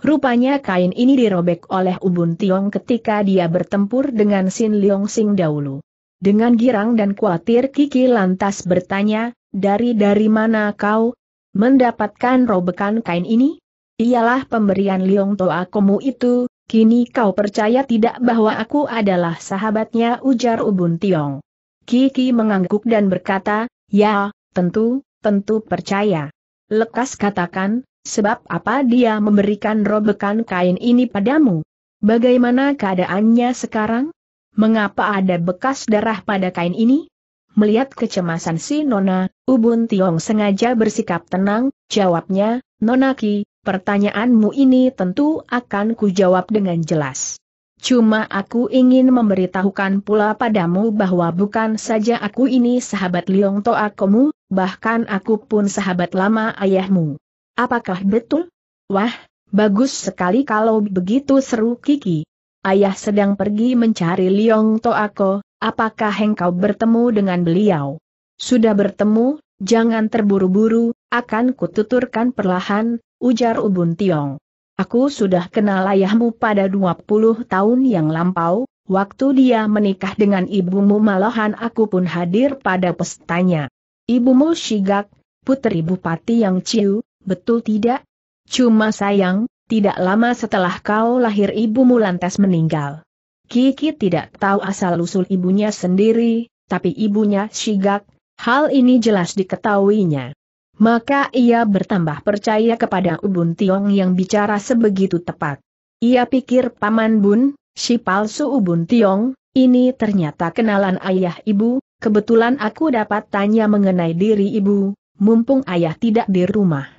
Rupanya kain ini dirobek oleh Ubun Tiong ketika dia bertempur dengan Sin Leong Sing dahulu. Dengan girang dan khawatir Kiki lantas bertanya, dari dari mana kau mendapatkan robekan kain ini? Ialah pemberian Leong Toa Komu itu, Kini kau percaya tidak bahwa aku adalah sahabatnya ujar Ubun Tiong. Kiki mengangguk dan berkata, ya, tentu, tentu percaya. Lekas katakan, sebab apa dia memberikan robekan kain ini padamu? Bagaimana keadaannya sekarang? Mengapa ada bekas darah pada kain ini? Melihat kecemasan si Nona, Ubun Tiong sengaja bersikap tenang, jawabnya, Nona Ki, Pertanyaanmu ini tentu akan kujawab dengan jelas. Cuma aku ingin memberitahukan pula padamu bahwa bukan saja aku ini sahabat Liong Toakomu, bahkan aku pun sahabat lama ayahmu. Apakah betul? Wah, bagus sekali kalau begitu seru Kiki. Ayah sedang pergi mencari Liong Toako, apakah engkau bertemu dengan beliau? Sudah bertemu, jangan terburu-buru, akan kututurkan perlahan, ujar Ubun Tiong. Aku sudah kenal ayahmu pada 20 tahun yang lampau, waktu dia menikah dengan ibumu malahan aku pun hadir pada pestanya. Ibumu Shigak, putri bupati yang ciu, betul tidak? Cuma sayang, tidak lama setelah kau lahir ibumu lantas meninggal. Kiki tidak tahu asal-usul ibunya sendiri, tapi ibunya Shigak, hal ini jelas diketahuinya maka ia bertambah percaya kepada Ubun Tiong yang bicara sebegitu tepat. Ia pikir Paman Bun, si palsu Ubun Tiong, ini ternyata kenalan ayah ibu, kebetulan aku dapat tanya mengenai diri ibu, mumpung ayah tidak di rumah.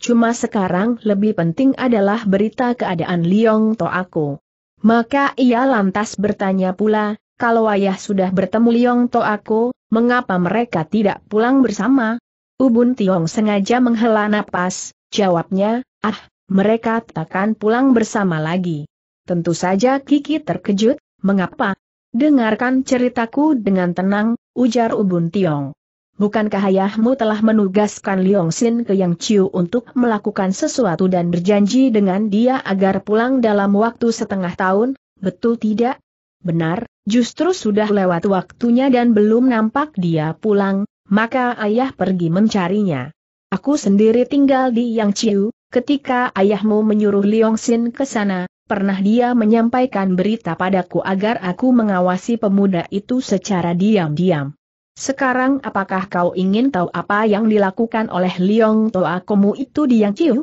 Cuma sekarang lebih penting adalah berita keadaan Liong To aku. Maka ia lantas bertanya pula, kalau ayah sudah bertemu Liong To aku, mengapa mereka tidak pulang bersama? Ubun Tiong sengaja menghela napas, jawabnya, ah, mereka takkan pulang bersama lagi. Tentu saja Kiki terkejut, mengapa? Dengarkan ceritaku dengan tenang, ujar Ubun Tiong. Bukankah ayahmu telah menugaskan Liong Sin ke Yang Chiu untuk melakukan sesuatu dan berjanji dengan dia agar pulang dalam waktu setengah tahun, betul tidak? Benar, justru sudah lewat waktunya dan belum nampak dia pulang, maka ayah pergi mencarinya. Aku sendiri tinggal di Yang Chiu, ketika ayahmu menyuruh Liong Sin ke sana, pernah dia menyampaikan berita padaku agar aku mengawasi pemuda itu secara diam-diam. Sekarang apakah kau ingin tahu apa yang dilakukan oleh Liong Toa Komu itu di Yang Chiu?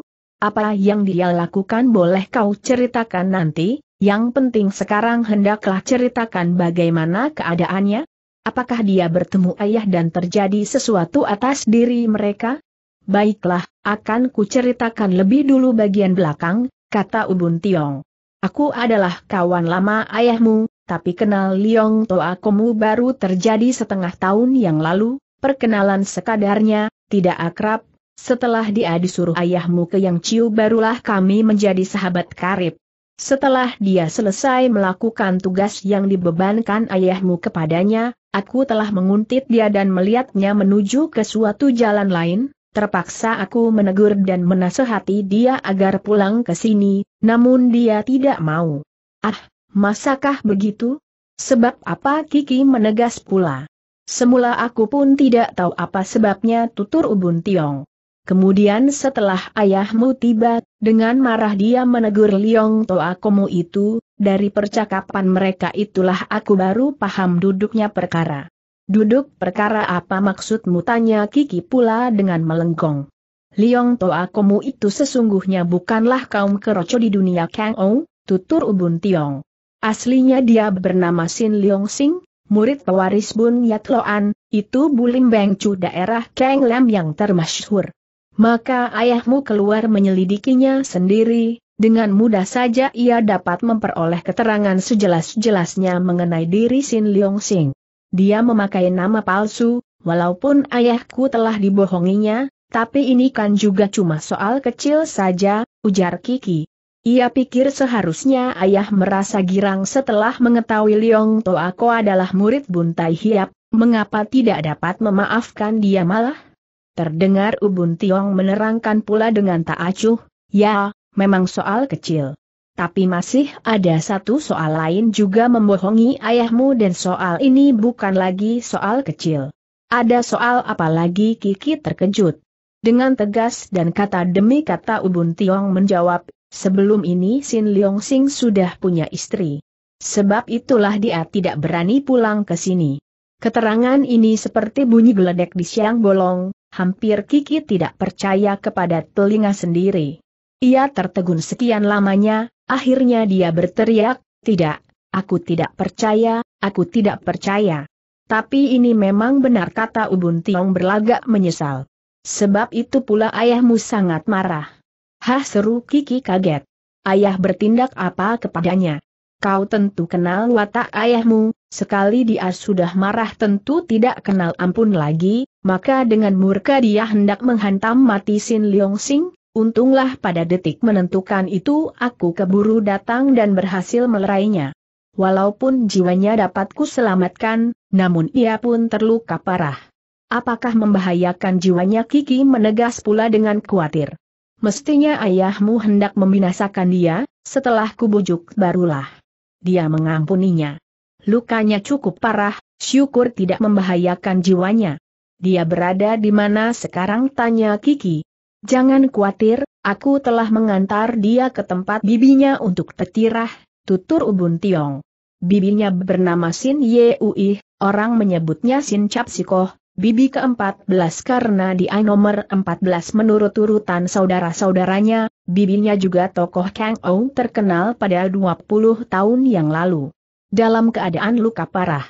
Apa yang dia lakukan boleh kau ceritakan nanti, yang penting sekarang hendaklah ceritakan bagaimana keadaannya? Apakah dia bertemu ayah dan terjadi sesuatu atas diri mereka? Baiklah, akan kuceritakan lebih dulu bagian belakang, kata Ubun Tiong. Aku adalah kawan lama ayahmu, tapi kenal Liong Toa Komu baru terjadi setengah tahun yang lalu, perkenalan sekadarnya, tidak akrab. Setelah dia disuruh ayahmu ke Yang Ciu barulah kami menjadi sahabat karib. Setelah dia selesai melakukan tugas yang dibebankan ayahmu kepadanya, aku telah menguntit dia dan melihatnya menuju ke suatu jalan lain, terpaksa aku menegur dan menasehati dia agar pulang ke sini, namun dia tidak mau. Ah, masakah begitu? Sebab apa Kiki menegas pula? Semula aku pun tidak tahu apa sebabnya tutur Ubun Tiong. Kemudian setelah ayahmu tiba, dengan marah dia menegur Liong Toa Komu itu, dari percakapan mereka itulah aku baru paham duduknya perkara. Duduk perkara apa maksudmu tanya Kiki pula dengan melenggong. Liong Toa Komu itu sesungguhnya bukanlah kaum keroco di dunia Kang Ou, tutur Ubun Tiong. Aslinya dia bernama Sin Liong Sing, murid pewaris Bun Yat Loan, itu Bulim Beng Chu daerah Kang Lam yang termasyhur. Maka ayahmu keluar menyelidikinya sendiri, dengan mudah saja ia dapat memperoleh keterangan sejelas-jelasnya mengenai diri Sin Leong Sing. Dia memakai nama palsu, walaupun ayahku telah dibohonginya, tapi ini kan juga cuma soal kecil saja, ujar Kiki. Ia pikir seharusnya ayah merasa girang setelah mengetahui Leong ko adalah murid buntai hiap, mengapa tidak dapat memaafkan dia malah? Terdengar Ubun Tiong menerangkan pula dengan tak acuh, ya, memang soal kecil. Tapi masih ada satu soal lain juga membohongi ayahmu dan soal ini bukan lagi soal kecil. Ada soal apa lagi Kiki terkejut. Dengan tegas dan kata demi kata Ubun Tiong menjawab, sebelum ini Sin Leong Sing sudah punya istri. Sebab itulah dia tidak berani pulang ke sini. Keterangan ini seperti bunyi geledek di siang bolong, hampir Kiki tidak percaya kepada telinga sendiri. Ia tertegun sekian lamanya, akhirnya dia berteriak, tidak, aku tidak percaya, aku tidak percaya. Tapi ini memang benar kata Ubun Tiong berlagak menyesal. Sebab itu pula ayahmu sangat marah. Hah seru Kiki kaget. Ayah bertindak apa kepadanya? Kau tentu kenal watak ayahmu, Sekali dia sudah marah tentu tidak kenal ampun lagi, maka dengan murka dia hendak menghantam mati Sin Leong Sing, untunglah pada detik menentukan itu aku keburu datang dan berhasil melerainya. Walaupun jiwanya dapat ku selamatkan, namun ia pun terluka parah. Apakah membahayakan jiwanya Kiki menegas pula dengan khawatir. Mestinya ayahmu hendak membinasakan dia, setelah kubujuk barulah. Dia mengampuninya. Lukanya cukup parah, syukur tidak membahayakan jiwanya. Dia berada di mana sekarang tanya Kiki. Jangan khawatir, aku telah mengantar dia ke tempat bibinya untuk petirah, tutur Ubun Tiong. Bibinya bernama Sin Ui, orang menyebutnya Sin Cap bibi ke-14 karena dia nomor 14 menurut urutan saudara-saudaranya, bibinya juga tokoh Kang Ong terkenal pada 20 tahun yang lalu dalam keadaan luka parah.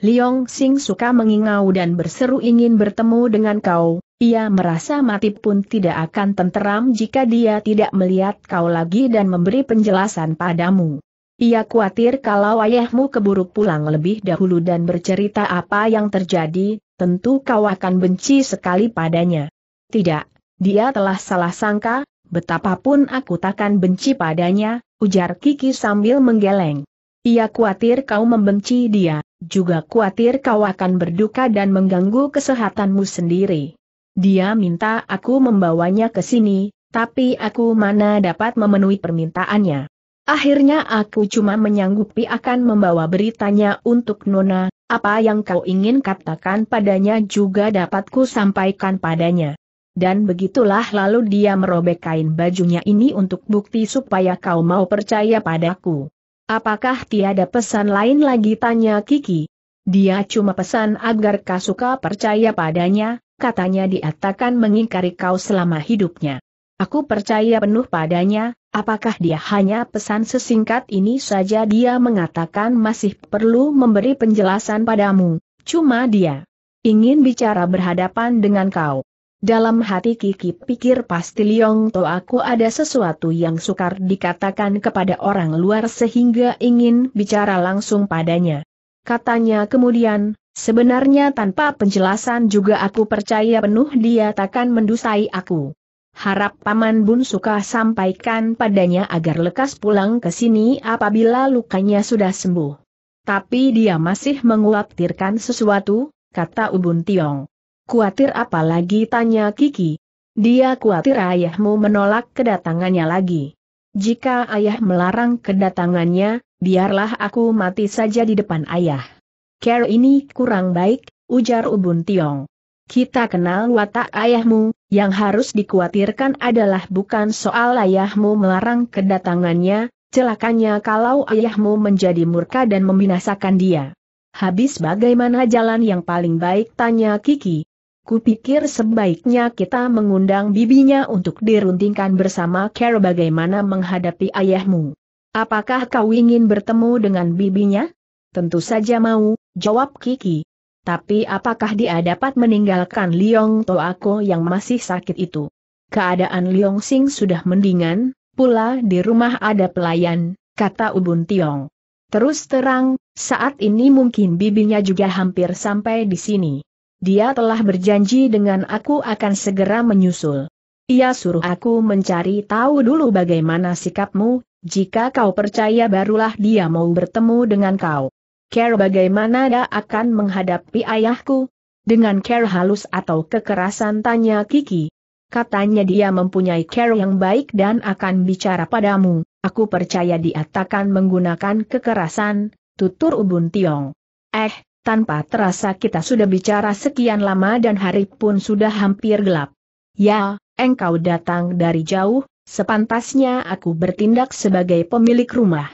Liong Sing suka mengingau dan berseru ingin bertemu dengan kau, ia merasa mati pun tidak akan tenteram jika dia tidak melihat kau lagi dan memberi penjelasan padamu. Ia khawatir kalau ayahmu keburu pulang lebih dahulu dan bercerita apa yang terjadi, tentu kau akan benci sekali padanya. Tidak, dia telah salah sangka, betapapun aku takkan benci padanya, ujar Kiki sambil menggeleng. Ia khawatir kau membenci dia, juga khawatir kau akan berduka dan mengganggu kesehatanmu sendiri. Dia minta aku membawanya ke sini, tapi aku mana dapat memenuhi permintaannya. Akhirnya aku cuma menyanggupi akan membawa beritanya untuk Nona, apa yang kau ingin katakan padanya juga dapatku sampaikan padanya. Dan begitulah lalu dia merobek kain bajunya ini untuk bukti supaya kau mau percaya padaku. Apakah tiada pesan lain lagi tanya Kiki? Dia cuma pesan agar Kasuka percaya padanya, katanya dia takkan mengingkari kau selama hidupnya. Aku percaya penuh padanya, apakah dia hanya pesan sesingkat ini saja dia mengatakan masih perlu memberi penjelasan padamu, cuma dia ingin bicara berhadapan dengan kau. Dalam hati Kiki pikir pasti Liong To aku ada sesuatu yang sukar dikatakan kepada orang luar sehingga ingin bicara langsung padanya. Katanya kemudian, sebenarnya tanpa penjelasan juga aku percaya penuh dia takkan mendusai aku. Harap Paman Bun suka sampaikan padanya agar lekas pulang ke sini apabila lukanya sudah sembuh. Tapi dia masih menguaptirkan sesuatu, kata Ubun Tiong. Kuatir apa lagi tanya Kiki. Dia kuatir ayahmu menolak kedatangannya lagi. Jika ayah melarang kedatangannya, biarlah aku mati saja di depan ayah. Care ini kurang baik, ujar Ubun Tiong. Kita kenal watak ayahmu, yang harus dikhawatirkan adalah bukan soal ayahmu melarang kedatangannya, celakanya kalau ayahmu menjadi murka dan membinasakan dia. Habis bagaimana jalan yang paling baik tanya Kiki, kupikir sebaiknya kita mengundang bibinya untuk diruntingkan bersama Carol bagaimana menghadapi ayahmu. Apakah kau ingin bertemu dengan bibinya? Tentu saja mau, jawab Kiki. Tapi apakah dia dapat meninggalkan Liong Toako yang masih sakit itu? Keadaan Liong Sing sudah mendingan, pula di rumah ada pelayan, kata Ubun Tiong. Terus terang, saat ini mungkin bibinya juga hampir sampai di sini dia telah berjanji dengan aku akan segera menyusul. Ia suruh aku mencari tahu dulu bagaimana sikapmu, jika kau percaya barulah dia mau bertemu dengan kau. Care bagaimana dia akan menghadapi ayahku? Dengan care halus atau kekerasan tanya Kiki. Katanya dia mempunyai care yang baik dan akan bicara padamu, aku percaya dia takkan menggunakan kekerasan, tutur Ubun Tiong. Eh, tanpa terasa kita sudah bicara sekian lama dan hari pun sudah hampir gelap. Ya, engkau datang dari jauh, sepantasnya aku bertindak sebagai pemilik rumah.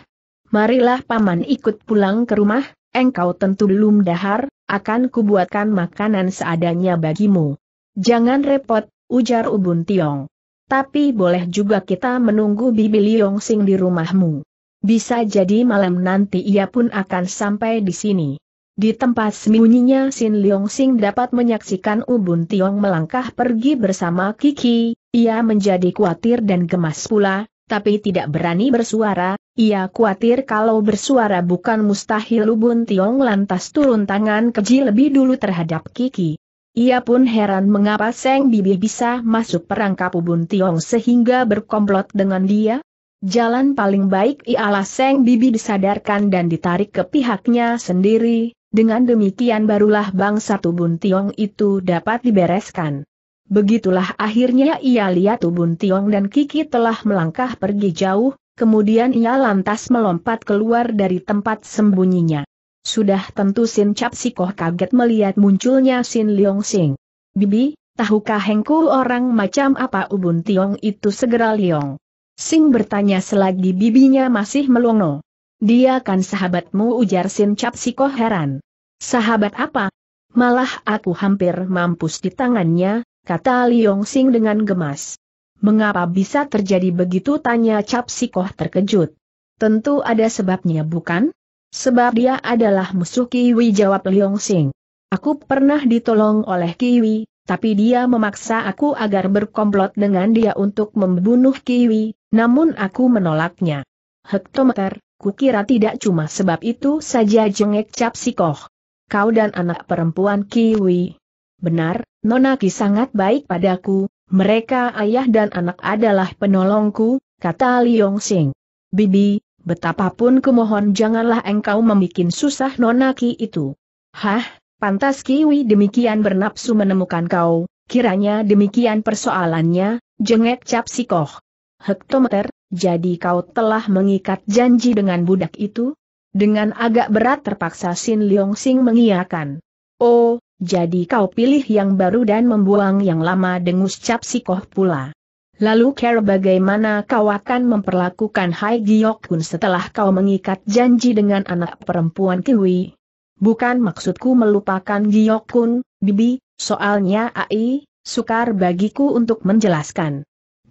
Marilah paman ikut pulang ke rumah, engkau tentu belum dahar, akan kubuatkan makanan seadanya bagimu. Jangan repot, ujar Ubun Tiong. Tapi boleh juga kita menunggu Bibi Liong Sing di rumahmu. Bisa jadi malam nanti ia pun akan sampai di sini. Di tempat sembunyinya Sin Leong Sing dapat menyaksikan Ubun Tiong melangkah pergi bersama Kiki, ia menjadi khawatir dan gemas pula, tapi tidak berani bersuara, ia khawatir kalau bersuara bukan mustahil Ubun Tiong lantas turun tangan keji lebih dulu terhadap Kiki. Ia pun heran mengapa Seng Bibi bisa masuk perangkap Ubun Tiong sehingga berkomplot dengan dia, Jalan paling baik ialah Seng Bibi disadarkan dan ditarik ke pihaknya sendiri, dengan demikian barulah bangsa Tubun Tiong itu dapat dibereskan. Begitulah akhirnya ia lihat Tubun Tiong dan Kiki telah melangkah pergi jauh, kemudian ia lantas melompat keluar dari tempat sembunyinya. Sudah tentu Sin Cap koh kaget melihat munculnya Sin Leong Sing. Bibi, tahukah Hengku orang macam apa Ubun Tiong itu segera Leong? Sing bertanya selagi bibinya masih melongo. Dia kan sahabatmu ujar Sin Cap heran. Sahabat apa? Malah aku hampir mampus di tangannya, kata Liong Sing dengan gemas. Mengapa bisa terjadi begitu tanya Cap terkejut. Tentu ada sebabnya bukan? Sebab dia adalah musuh Kiwi jawab Liong Sing. Aku pernah ditolong oleh Kiwi, tapi dia memaksa aku agar berkomplot dengan dia untuk membunuh Kiwi, namun aku menolaknya. Hektometer, Kukira tidak cuma sebab itu saja jengek cap koh. Kau dan anak perempuan Kiwi. Benar, Nona Ki sangat baik padaku, mereka ayah dan anak adalah penolongku, kata Liong Sing. Bibi, betapapun kumohon janganlah engkau membuat susah Nona Ki itu. Hah, pantas Kiwi demikian bernapsu menemukan kau, kiranya demikian persoalannya, jengek cap koh. Hektometer, jadi kau telah mengikat janji dengan budak itu? Dengan agak berat terpaksa Sin Leong Sing mengiakan. Oh, jadi kau pilih yang baru dan membuang yang lama dengus cap koh pula. Lalu care bagaimana kau akan memperlakukan Hai Giok Kun setelah kau mengikat janji dengan anak perempuan Kiwi? Bukan maksudku melupakan Giok Kun, Bibi, soalnya AI, sukar bagiku untuk menjelaskan.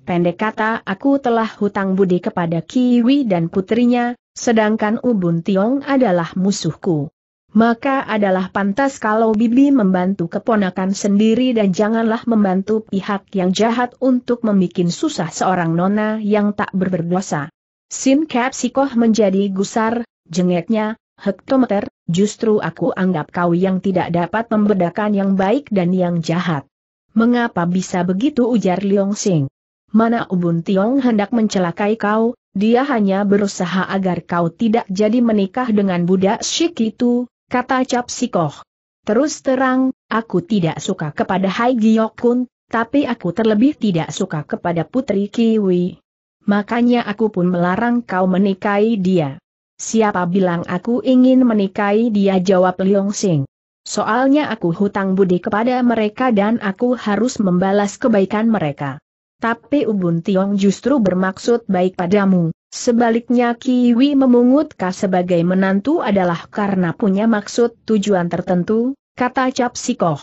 Pendek kata aku telah hutang budi kepada Kiwi dan putrinya, sedangkan Ubun Tiong adalah musuhku. Maka adalah pantas kalau Bibi membantu keponakan sendiri dan janganlah membantu pihak yang jahat untuk membuat susah seorang nona yang tak berberdosa. Sin Cap Sikoh menjadi gusar, jengeknya, hektometer, justru aku anggap kau yang tidak dapat membedakan yang baik dan yang jahat. Mengapa bisa begitu ujar Liong Sing? mana Ubun Tiong hendak mencelakai kau, dia hanya berusaha agar kau tidak jadi menikah dengan budak syik itu, kata Cap Sikoh. Terus terang, aku tidak suka kepada Hai Giok Kun, tapi aku terlebih tidak suka kepada Putri Kiwi. Makanya aku pun melarang kau menikahi dia. Siapa bilang aku ingin menikahi dia jawab Liong Sing. Soalnya aku hutang budi kepada mereka dan aku harus membalas kebaikan mereka tapi Ubun Tiong justru bermaksud baik padamu. Sebaliknya Kiwi memungut Ka sebagai menantu adalah karena punya maksud tujuan tertentu, kata Cap Sikoh.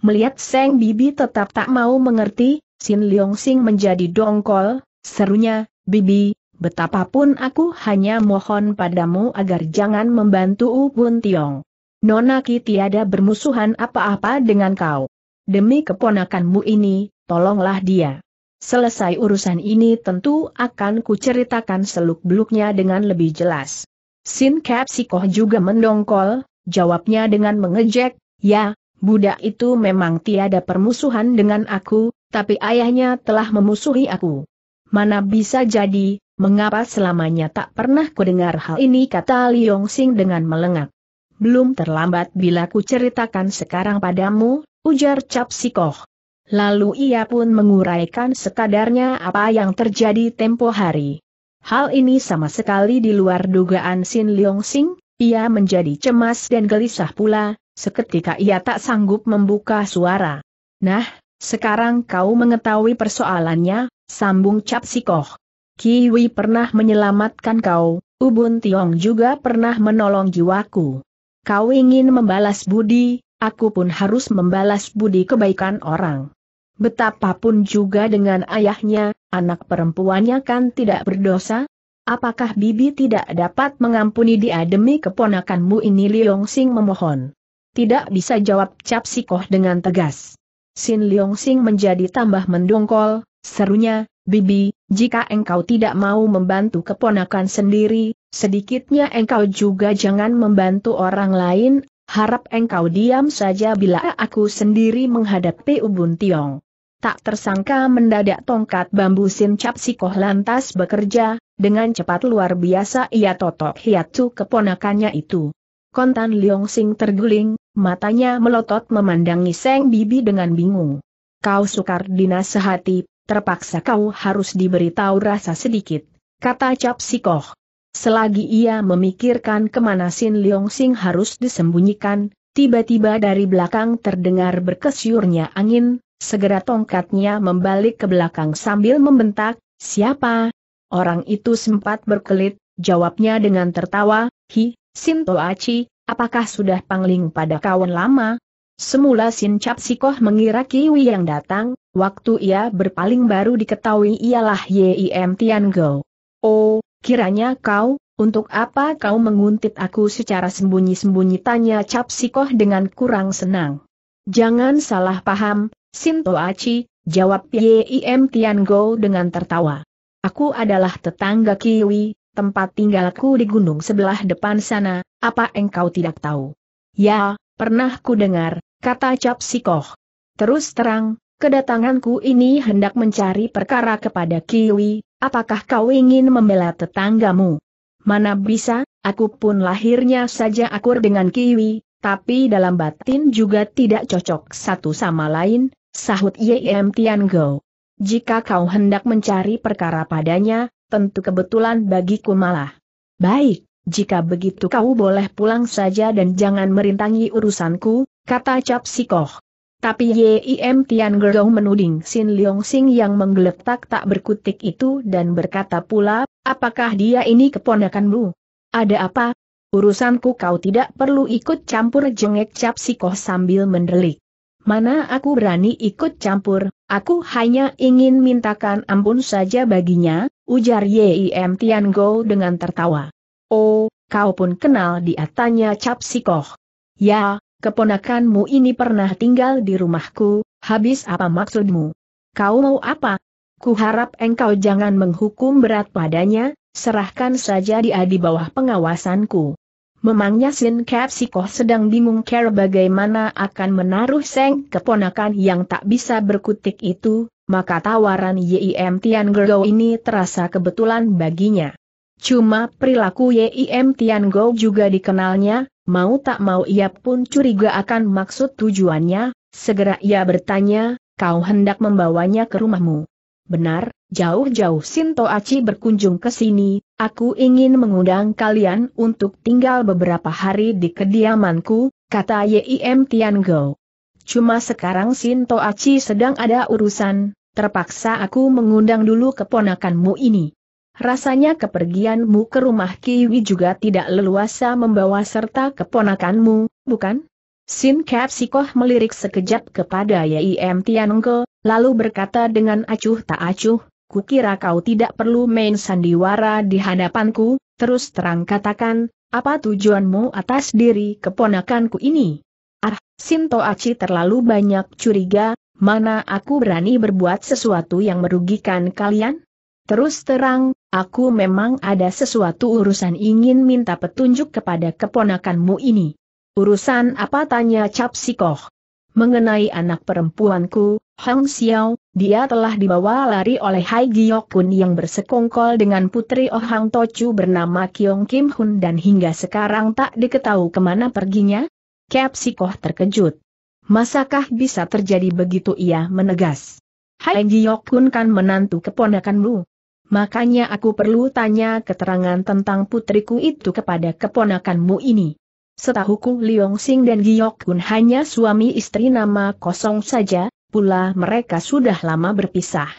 Melihat Seng Bibi tetap tak mau mengerti, Sin Leong Sing menjadi dongkol, serunya, Bibi, betapapun aku hanya mohon padamu agar jangan membantu Ubun Tiong. Nona Ki tiada bermusuhan apa-apa dengan kau. Demi keponakanmu ini, tolonglah dia. Selesai urusan ini tentu akan kuceritakan seluk-beluknya dengan lebih jelas. Sin Cap Sikoh juga mendongkol, jawabnya dengan mengejek, ya, budak itu memang tiada permusuhan dengan aku, tapi ayahnya telah memusuhi aku. Mana bisa jadi, mengapa selamanya tak pernah kudengar hal ini kata Liong Sing dengan melengak. Belum terlambat bila kuceritakan sekarang padamu, ujar Cap Sikoh. Lalu ia pun menguraikan sekadarnya apa yang terjadi tempo hari. Hal ini sama sekali di luar dugaan Sin Leong Sing, ia menjadi cemas dan gelisah pula, seketika ia tak sanggup membuka suara. Nah, sekarang kau mengetahui persoalannya, sambung Cap Sikoh. Kiwi pernah menyelamatkan kau, Ubun Tiong juga pernah menolong jiwaku. Kau ingin membalas budi, aku pun harus membalas budi kebaikan orang. Betapapun juga dengan ayahnya, anak perempuannya kan tidak berdosa, Apakah Bibi tidak dapat mengampuni dia demi keponakanmu ini Liong Sing memohon? Tidak bisa jawab Cap Sikoh dengan tegas. Sin Liong Sing menjadi tambah mendongkol, serunya, Bibi, jika engkau tidak mau membantu keponakan sendiri, sedikitnya engkau juga jangan membantu orang lain, Harap engkau diam saja bila aku sendiri menghadapi Ubun Tiong. Tak tersangka mendadak tongkat bambu sincap sikoh lantas bekerja, dengan cepat luar biasa ia totok hiatu keponakannya itu. Kontan Leong Sing terguling, matanya melotot memandangi Seng Bibi dengan bingung. Kau sukar dinasehati, terpaksa kau harus diberitahu rasa sedikit, kata Cap Selagi ia memikirkan kemana Sin Leong Sing harus disembunyikan, tiba-tiba dari belakang terdengar berkesyurnya angin, segera tongkatnya membalik ke belakang sambil membentak, siapa? Orang itu sempat berkelit, jawabnya dengan tertawa, hi, Sin Toachi, apakah sudah pangling pada kawan lama? Semula Sin Cap Sikoh mengira Kiwi yang datang, waktu ia berpaling baru diketahui ialah Yim Tian Go. Oh, Kiranya kau, untuk apa kau menguntit aku secara sembunyi-sembunyi tanya Cap Sikoh dengan kurang senang. Jangan salah paham, Sinto Aci, jawab Yim Tian Go dengan tertawa. Aku adalah tetangga Kiwi, tempat tinggalku di gunung sebelah depan sana, apa engkau tidak tahu? Ya, pernah ku dengar, kata Cap Sikoh. Terus terang, kedatanganku ini hendak mencari perkara kepada Kiwi, Apakah kau ingin membela tetanggamu? Mana bisa, aku pun lahirnya saja akur dengan Kiwi, tapi dalam batin juga tidak cocok satu sama lain, sahut Yem Tian Go. Jika kau hendak mencari perkara padanya, tentu kebetulan bagiku malah. Baik, jika begitu kau boleh pulang saja dan jangan merintangi urusanku, kata Cap Sikoh. Tapi Yim Tian Gerong menuding Sin Leong Sing yang menggeletak tak berkutik itu dan berkata pula, apakah dia ini keponakanmu? Ada apa? Urusanku kau tidak perlu ikut campur jengek cap Koh sambil mendelik. Mana aku berani ikut campur, aku hanya ingin mintakan ampun saja baginya, ujar Yim Tian Go dengan tertawa. Oh, kau pun kenal dia tanya cap Koh. Ya, keponakanmu ini pernah tinggal di rumahku, habis apa maksudmu? Kau mau apa? Kuharap engkau jangan menghukum berat padanya, serahkan saja dia di bawah pengawasanku. Memangnya Sin Kapsikoh sedang bingung care bagaimana akan menaruh seng keponakan yang tak bisa berkutik itu, maka tawaran YIM Tian Gergo ini terasa kebetulan baginya. Cuma perilaku YIM Tian Go juga dikenalnya, Mau tak mau ia pun curiga akan maksud tujuannya, segera ia bertanya, kau hendak membawanya ke rumahmu. Benar, jauh-jauh Sinto Aci berkunjung ke sini, aku ingin mengundang kalian untuk tinggal beberapa hari di kediamanku, kata Yim Go. Cuma sekarang Sinto Aci sedang ada urusan, terpaksa aku mengundang dulu keponakanmu ini. Rasanya kepergianmu ke rumah Kiwi juga tidak leluasa membawa serta keponakanmu, bukan? Sin Kap Sikoh melirik sekejap kepada Yim Tianongko, lalu berkata dengan acuh tak acuh, kukira kau tidak perlu main sandiwara di hadapanku, terus terang katakan, apa tujuanmu atas diri keponakanku ini? Ah, Sinto Aci terlalu banyak curiga, mana aku berani berbuat sesuatu yang merugikan kalian? Terus terang, aku memang ada sesuatu urusan ingin minta petunjuk kepada keponakanmu ini. Urusan apa tanya Cap Sikoh? Mengenai anak perempuanku, Hang Xiao, dia telah dibawa lari oleh Hai Giokun yang bersekongkol dengan putri Oh Hang Tochu bernama Kyong Kim Hun dan hingga sekarang tak diketahui kemana perginya? Cap Sikoh terkejut. Masakah bisa terjadi begitu ia menegas? Hai Giokun kan menantu keponakanmu. Makanya aku perlu tanya keterangan tentang putriku itu kepada keponakanmu ini. Setahuku Liong Sing dan Giok Kun hanya suami istri nama kosong saja, pula mereka sudah lama berpisah.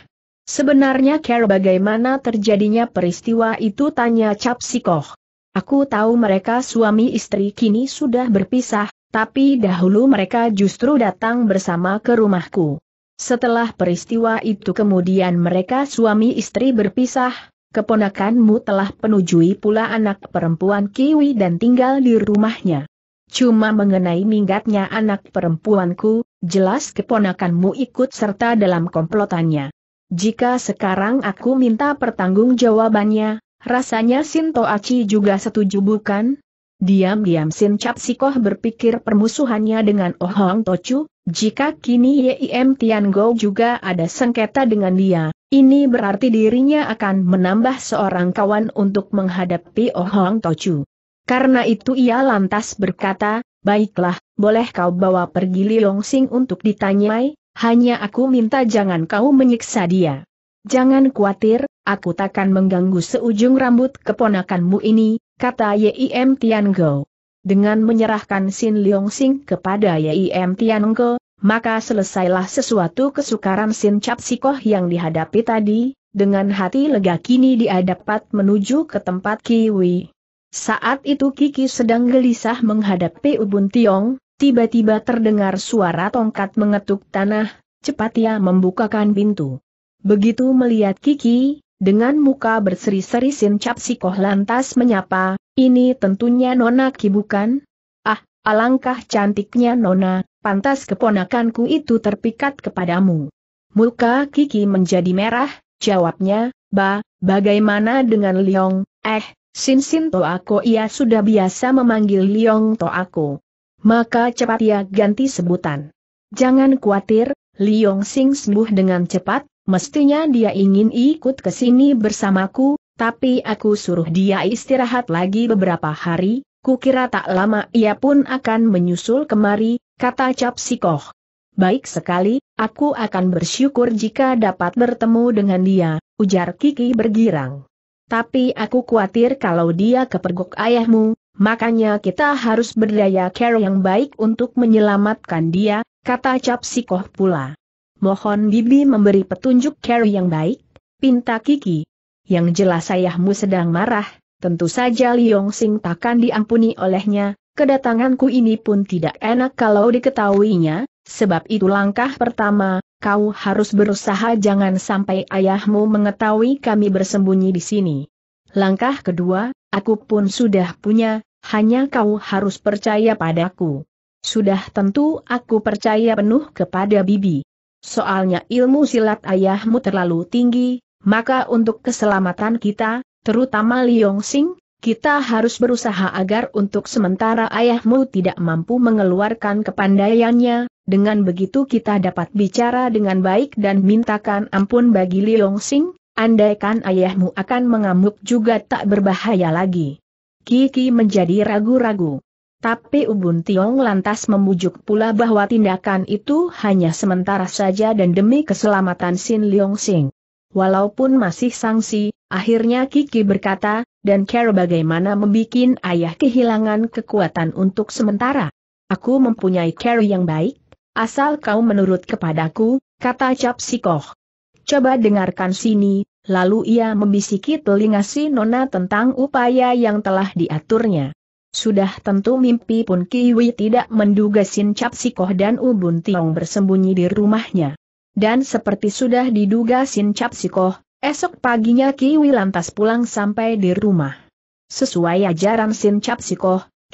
Sebenarnya care bagaimana terjadinya peristiwa itu tanya Cap Sikoh. Aku tahu mereka suami istri kini sudah berpisah, tapi dahulu mereka justru datang bersama ke rumahku. Setelah peristiwa itu kemudian mereka suami istri berpisah, keponakanmu telah penujui pula anak perempuan Kiwi dan tinggal di rumahnya. Cuma mengenai minggatnya anak perempuanku, jelas keponakanmu ikut serta dalam komplotannya. Jika sekarang aku minta pertanggungjawabannya, rasanya Sinto Aci juga setuju bukan? Diam-diam Sin Capsikoh berpikir permusuhannya dengan Oh Tochu, jika kini Yim Tiango juga ada sengketa dengan dia, ini berarti dirinya akan menambah seorang kawan untuk menghadapi Oh Hong Tochu. Karena itu ia lantas berkata, baiklah, boleh kau bawa pergi Liong Sing untuk ditanyai, hanya aku minta jangan kau menyiksa dia. Jangan khawatir, aku takkan mengganggu seujung rambut keponakanmu ini, kata Yim Tiango dengan menyerahkan Sin Leong Sing kepada Yim Tianengko, maka selesailah sesuatu kesukaran Sin Cap Sikoh yang dihadapi tadi, dengan hati lega kini dia dapat menuju ke tempat Kiwi. Saat itu Kiki sedang gelisah menghadapi Ubun Tiong, tiba-tiba terdengar suara tongkat mengetuk tanah, cepat ia membukakan pintu. Begitu melihat Kiki, dengan muka berseri-seri Sin Cap Sikoh lantas menyapa, ini tentunya Nona Ki bukan? Ah, alangkah cantiknya Nona, pantas keponakanku itu terpikat kepadamu. Muka Kiki menjadi merah, jawabnya, Ba, bagaimana dengan Liong, eh, Sin Sin Toako ia sudah biasa memanggil Liong Toako. Maka cepat ia ganti sebutan. Jangan khawatir, Liong Sing sembuh dengan cepat, mestinya dia ingin ikut ke sini bersamaku, tapi aku suruh dia istirahat lagi beberapa hari, kukira tak lama ia pun akan menyusul kemari, kata Cap Sikoh. Baik sekali, aku akan bersyukur jika dapat bertemu dengan dia, ujar Kiki bergirang. Tapi aku khawatir kalau dia kepergok ayahmu, makanya kita harus berdaya care yang baik untuk menyelamatkan dia, kata Cap Sikoh pula. Mohon Bibi memberi petunjuk care yang baik, pinta Kiki yang jelas ayahmu sedang marah, tentu saja Liong Sing takkan diampuni olehnya, kedatanganku ini pun tidak enak kalau diketahuinya, sebab itu langkah pertama, kau harus berusaha jangan sampai ayahmu mengetahui kami bersembunyi di sini. Langkah kedua, aku pun sudah punya, hanya kau harus percaya padaku. Sudah tentu aku percaya penuh kepada bibi. Soalnya ilmu silat ayahmu terlalu tinggi, maka untuk keselamatan kita, terutama Liong Sing, kita harus berusaha agar untuk sementara ayahmu tidak mampu mengeluarkan kepandaiannya, dengan begitu kita dapat bicara dengan baik dan mintakan ampun bagi Liong Sing, andaikan ayahmu akan mengamuk juga tak berbahaya lagi. Kiki menjadi ragu-ragu. Tapi Ubun Tiong lantas membujuk pula bahwa tindakan itu hanya sementara saja dan demi keselamatan Sin Liong Sing. Walaupun masih sangsi, akhirnya Kiki berkata, dan Carol bagaimana membuat ayah kehilangan kekuatan untuk sementara. Aku mempunyai Carol yang baik, asal kau menurut kepadaku, kata Cap Sikoh. Coba dengarkan sini, lalu ia membisiki telinga si Nona tentang upaya yang telah diaturnya. Sudah tentu mimpi pun Kiwi tidak menduga Sin Cap Sikoh dan Ubun Tiong bersembunyi di rumahnya. Dan seperti sudah diduga Sin Cap esok paginya Kiwi lantas pulang sampai di rumah. Sesuai ajaran Sin Cap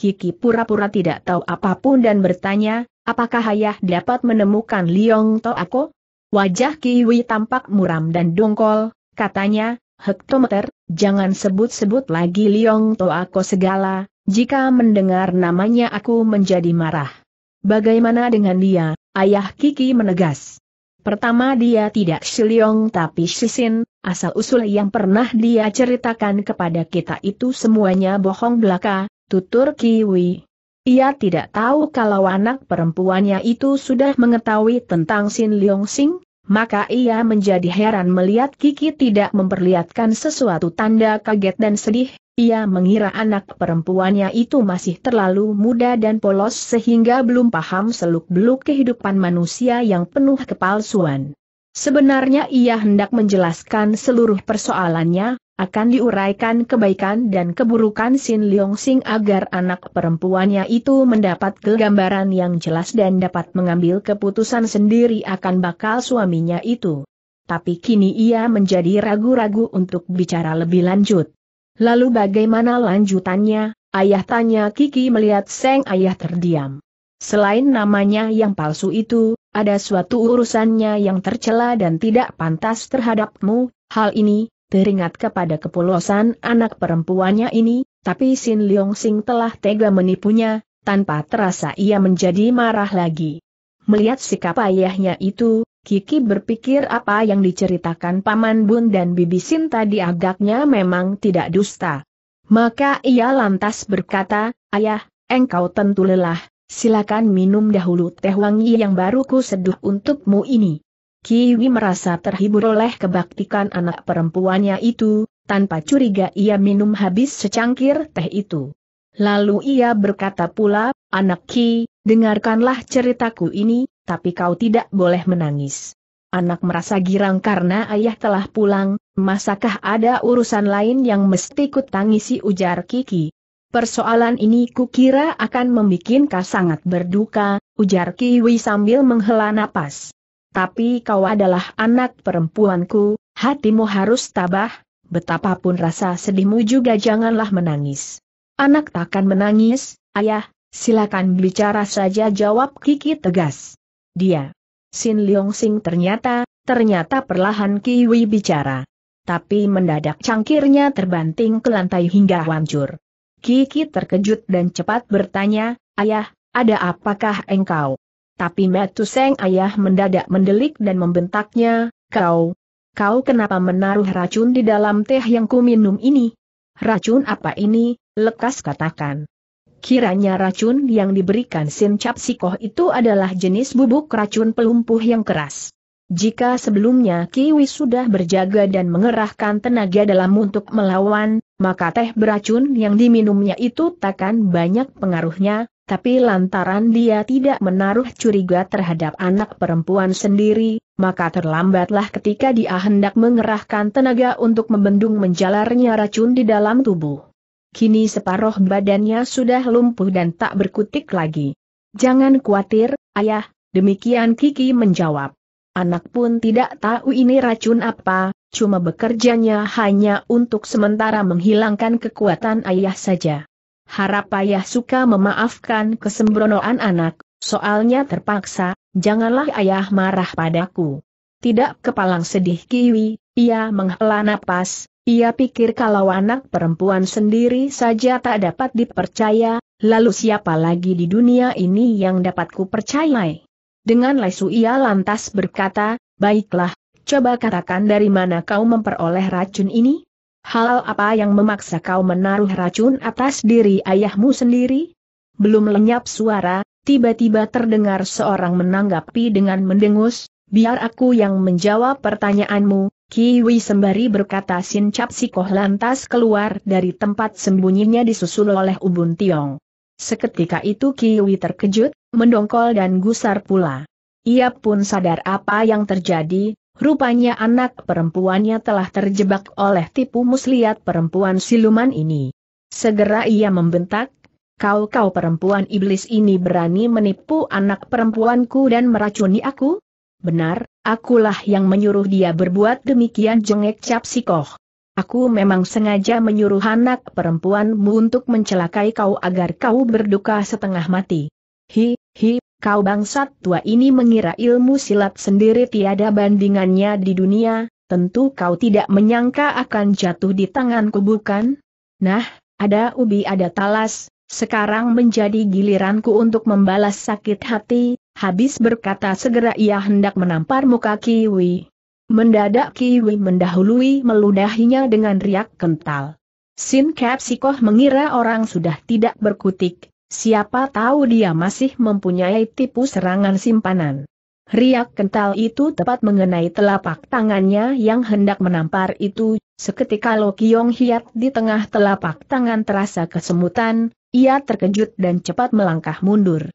Kiki pura-pura tidak tahu apapun dan bertanya, apakah ayah dapat menemukan Liong aku? Wajah Kiwi tampak muram dan dongkol, katanya, hektometer, jangan sebut-sebut lagi Liong aku segala, jika mendengar namanya aku menjadi marah. Bagaimana dengan dia, ayah Kiki menegas. Pertama dia tidak Siliong tapi Sisin, asal-usul yang pernah dia ceritakan kepada kita itu semuanya bohong belaka, tutur Kiwi. Ia tidak tahu kalau anak perempuannya itu sudah mengetahui tentang Sin Leong Sing, maka ia menjadi heran melihat Kiki tidak memperlihatkan sesuatu tanda kaget dan sedih, ia mengira anak perempuannya itu masih terlalu muda dan polos sehingga belum paham seluk-beluk kehidupan manusia yang penuh kepalsuan. Sebenarnya ia hendak menjelaskan seluruh persoalannya, akan diuraikan kebaikan dan keburukan Sin Leong Sing agar anak perempuannya itu mendapat kegambaran yang jelas dan dapat mengambil keputusan sendiri akan bakal suaminya itu. Tapi kini ia menjadi ragu-ragu untuk bicara lebih lanjut. Lalu bagaimana lanjutannya, ayah tanya Kiki melihat Seng ayah terdiam. Selain namanya yang palsu itu, ada suatu urusannya yang tercela dan tidak pantas terhadapmu, hal ini, teringat kepada kepolosan anak perempuannya ini, tapi Sin Leong Sing telah tega menipunya, tanpa terasa ia menjadi marah lagi. Melihat sikap ayahnya itu, Kiki berpikir apa yang diceritakan Paman Bun dan Bibi Sin tadi agaknya memang tidak dusta. Maka ia lantas berkata, Ayah, engkau tentu lelah, silakan minum dahulu teh wangi yang baru ku seduh untukmu ini. Kiwi merasa terhibur oleh kebaktikan anak perempuannya itu, tanpa curiga ia minum habis secangkir teh itu. Lalu ia berkata pula, anak Ki, dengarkanlah ceritaku ini, tapi kau tidak boleh menangis. Anak merasa girang karena ayah telah pulang, masakah ada urusan lain yang mesti kutangisi? ujar Kiki. Persoalan ini kukira akan membuat kau sangat berduka, ujar Kiwi sambil menghela napas tapi kau adalah anak perempuanku, hatimu harus tabah, betapapun rasa sedihmu juga janganlah menangis. Anak takkan menangis, ayah, silakan bicara saja jawab Kiki tegas. Dia. Sin Leong Sing ternyata, ternyata perlahan Kiwi bicara. Tapi mendadak cangkirnya terbanting ke lantai hingga hancur. Kiki terkejut dan cepat bertanya, ayah, ada apakah engkau? Tapi Metuseng ayah mendadak mendelik dan membentaknya, kau, kau kenapa menaruh racun di dalam teh yang ku minum ini? Racun apa ini, lekas katakan. Kiranya racun yang diberikan Sin Cap Sikoh itu adalah jenis bubuk racun pelumpuh yang keras. Jika sebelumnya Kiwi sudah berjaga dan mengerahkan tenaga dalam untuk melawan, maka teh beracun yang diminumnya itu takkan banyak pengaruhnya, tapi lantaran dia tidak menaruh curiga terhadap anak perempuan sendiri, maka terlambatlah ketika dia hendak mengerahkan tenaga untuk membendung menjalarnya racun di dalam tubuh. Kini separuh badannya sudah lumpuh dan tak berkutik lagi. Jangan khawatir, ayah, demikian Kiki menjawab. Anak pun tidak tahu ini racun apa, cuma bekerjanya hanya untuk sementara menghilangkan kekuatan ayah saja harap ayah suka memaafkan kesembronoan anak, soalnya terpaksa, janganlah ayah marah padaku. Tidak kepalang sedih Kiwi, ia menghela napas, ia pikir kalau anak perempuan sendiri saja tak dapat dipercaya, lalu siapa lagi di dunia ini yang dapat percayai? Dengan lesu ia lantas berkata, baiklah, coba katakan dari mana kau memperoleh racun ini? Hal apa yang memaksa kau menaruh racun atas diri ayahmu sendiri? Belum lenyap suara, tiba-tiba terdengar seorang menanggapi dengan mendengus, biar aku yang menjawab pertanyaanmu, Kiwi sembari berkata Sincap Koh lantas keluar dari tempat sembunyinya disusul oleh Ubun Tiong. Seketika itu Kiwi terkejut, mendongkol dan gusar pula. Ia pun sadar apa yang terjadi, Rupanya anak perempuannya telah terjebak oleh tipu muslihat perempuan siluman ini. Segera ia membentak, kau-kau perempuan iblis ini berani menipu anak perempuanku dan meracuni aku? Benar, akulah yang menyuruh dia berbuat demikian jengek cap sikoh. Aku memang sengaja menyuruh anak perempuanmu untuk mencelakai kau agar kau berduka setengah mati. Hi, hi, Kau bangsat tua ini mengira ilmu silat sendiri tiada bandingannya di dunia, tentu kau tidak menyangka akan jatuh di tanganku bukan? Nah, ada ubi ada talas, sekarang menjadi giliranku untuk membalas sakit hati, habis berkata segera ia hendak menampar muka Kiwi. Mendadak Kiwi mendahului meludahinya dengan riak kental. Sin Kapsikoh mengira orang sudah tidak berkutik, Siapa tahu dia masih mempunyai tipu serangan simpanan. Riak kental itu tepat mengenai telapak tangannya yang hendak menampar itu, seketika Lo Kiong Hiat di tengah telapak tangan terasa kesemutan, ia terkejut dan cepat melangkah mundur.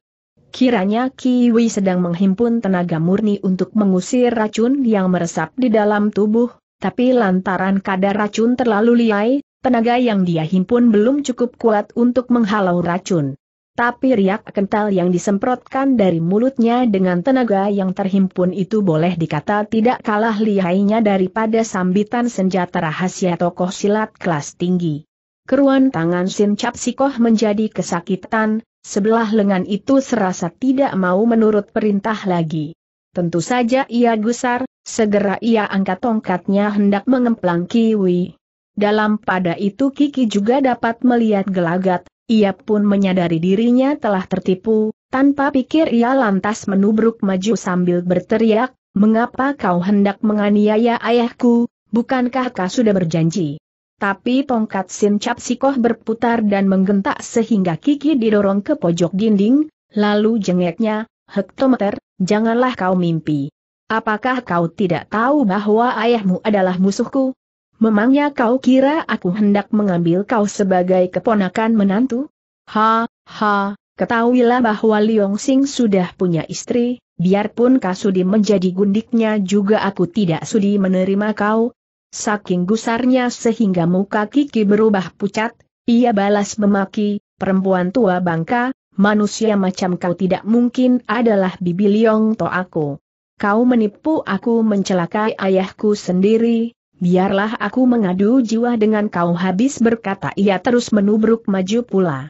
Kiranya Kiwi sedang menghimpun tenaga murni untuk mengusir racun yang meresap di dalam tubuh, tapi lantaran kadar racun terlalu liai, tenaga yang dia himpun belum cukup kuat untuk menghalau racun. Tapi riak kental yang disemprotkan dari mulutnya dengan tenaga yang terhimpun itu boleh dikata tidak kalah lihainya daripada sambitan senjata rahasia tokoh silat kelas tinggi. Keruan tangan Sin Cap Sikoh menjadi kesakitan, sebelah lengan itu serasa tidak mau menurut perintah lagi. Tentu saja ia gusar, segera ia angkat tongkatnya hendak mengemplang Kiwi. Dalam pada itu Kiki juga dapat melihat gelagat, ia pun menyadari dirinya telah tertipu, tanpa pikir ia lantas menubruk maju sambil berteriak, mengapa kau hendak menganiaya ayahku, bukankah kau sudah berjanji? Tapi tongkat Sin Cap berputar dan menggentak sehingga Kiki didorong ke pojok dinding, lalu jengeknya, Hektometer, janganlah kau mimpi. Apakah kau tidak tahu bahwa ayahmu adalah musuhku? Memangnya kau kira aku hendak mengambil kau sebagai keponakan menantu? Ha, ha, ketahuilah bahwa Liong Sing sudah punya istri, biarpun kasudi menjadi gundiknya juga aku tidak sudi menerima kau. Saking gusarnya sehingga muka Kiki berubah pucat, ia balas memaki, perempuan tua bangka, manusia macam kau tidak mungkin adalah bibi Liong to aku. Kau menipu aku mencelakai ayahku sendiri, Biarlah aku mengadu jiwa dengan kau habis berkata ia terus menubruk maju pula.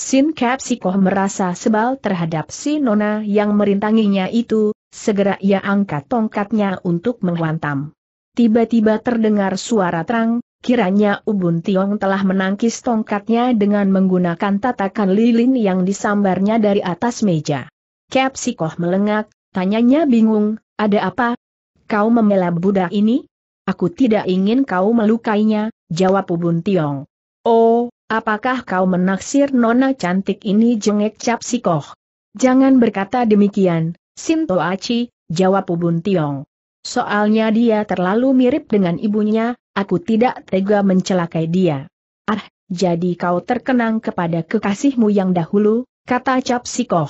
Sin kepsikoh Sikoh merasa sebal terhadap si Nona yang merintanginya itu, segera ia angkat tongkatnya untuk menghantam. Tiba-tiba terdengar suara terang, kiranya Ubun Tiong telah menangkis tongkatnya dengan menggunakan tatakan lilin yang disambarnya dari atas meja. kepsikoh Sikoh melengak, tanyanya bingung, ada apa? Kau membela budak ini? Aku tidak ingin kau melukainya, jawab Ubun Tiong. Oh, apakah kau menaksir nona cantik ini jengek cap koh? Jangan berkata demikian, Sinto Aci, jawab Ubun Tiong. Soalnya dia terlalu mirip dengan ibunya, aku tidak tega mencelakai dia. Ah, jadi kau terkenang kepada kekasihmu yang dahulu, kata Cap Sikoh.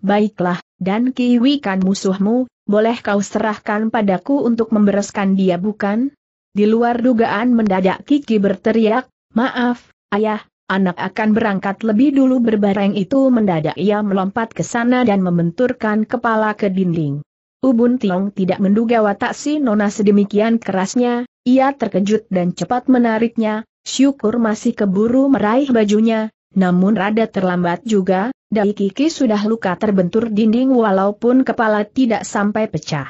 Baiklah, dan kiwikan musuhmu, boleh kau serahkan padaku untuk membereskan dia bukan? Di luar dugaan mendadak Kiki berteriak, maaf, ayah, anak akan berangkat lebih dulu berbareng itu mendadak ia melompat ke sana dan membenturkan kepala ke dinding. Ubun Tiong tidak menduga watak si Nona sedemikian kerasnya, ia terkejut dan cepat menariknya, syukur masih keburu meraih bajunya, namun rada terlambat juga, Dai Kiki sudah luka terbentur dinding walaupun kepala tidak sampai pecah.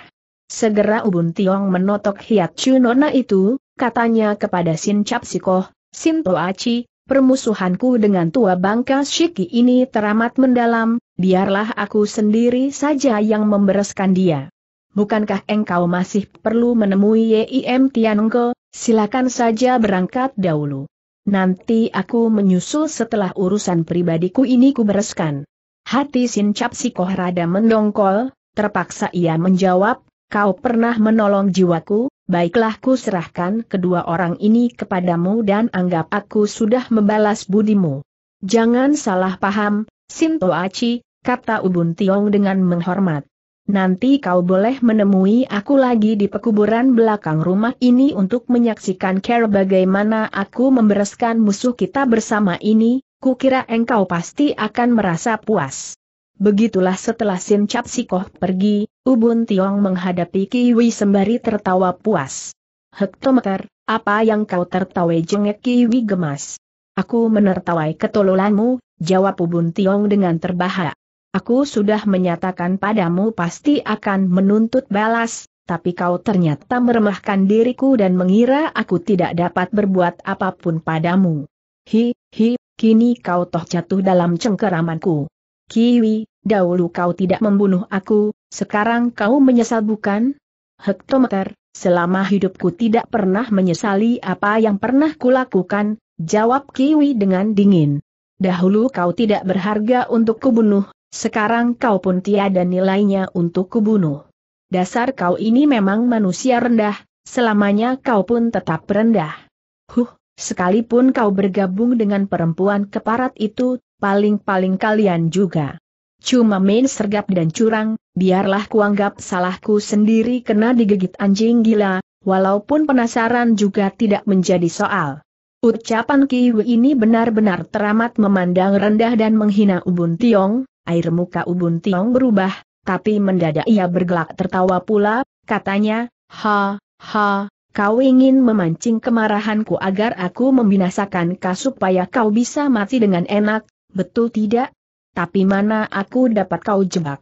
Segera Ubun Tiong menotok hiat Nona itu, katanya kepada Sin Cap Sikoh, Sin Toaci, permusuhanku dengan tua bangka Shiki ini teramat mendalam, biarlah aku sendiri saja yang membereskan dia. Bukankah engkau masih perlu menemui Yim Tianengko, silakan saja berangkat dahulu. Nanti aku menyusul setelah urusan pribadiku ini kubereskan. Hati Sin Cap rada mendongkol, terpaksa ia menjawab, kau pernah menolong jiwaku, baiklah ku serahkan kedua orang ini kepadamu dan anggap aku sudah membalas budimu. Jangan salah paham, Sin Toachi, kata Ubun Tiong dengan menghormat. Nanti kau boleh menemui aku lagi di pekuburan belakang rumah ini untuk menyaksikan cara bagaimana aku membereskan musuh kita bersama ini, kukira engkau pasti akan merasa puas. Begitulah setelah Sin Cap Sikoh pergi, Ubun Tiong menghadapi Kiwi sembari tertawa puas. Hektometer, apa yang kau tertawai jengek Kiwi gemas? Aku menertawai ketololanmu, jawab Ubun Tiong dengan terbahak. Aku sudah menyatakan padamu pasti akan menuntut balas, tapi kau ternyata meremahkan diriku dan mengira aku tidak dapat berbuat apapun padamu. Hi, hi, kini kau toh jatuh dalam cengkeramanku. Kiwi, dahulu kau tidak membunuh aku, sekarang kau menyesal bukan? Hektometer, selama hidupku tidak pernah menyesali apa yang pernah kulakukan, jawab Kiwi dengan dingin. Dahulu kau tidak berharga untuk kubunuh, sekarang kau pun tiada nilainya untuk kubunuh. Dasar kau ini memang manusia rendah, selamanya kau pun tetap rendah. Huh, sekalipun kau bergabung dengan perempuan keparat itu, paling-paling kalian juga. Cuma main sergap dan curang, biarlah kuanggap salahku sendiri kena digigit anjing gila, walaupun penasaran juga tidak menjadi soal. Ucapan Kiwi ini benar-benar teramat memandang rendah dan menghina Ubun Tiong, air muka Ubun Tiong berubah, tapi mendadak ia bergelak tertawa pula, katanya, ha, ha, kau ingin memancing kemarahanku agar aku membinasakan kau supaya kau bisa mati dengan enak, betul tidak? Tapi mana aku dapat kau jebak?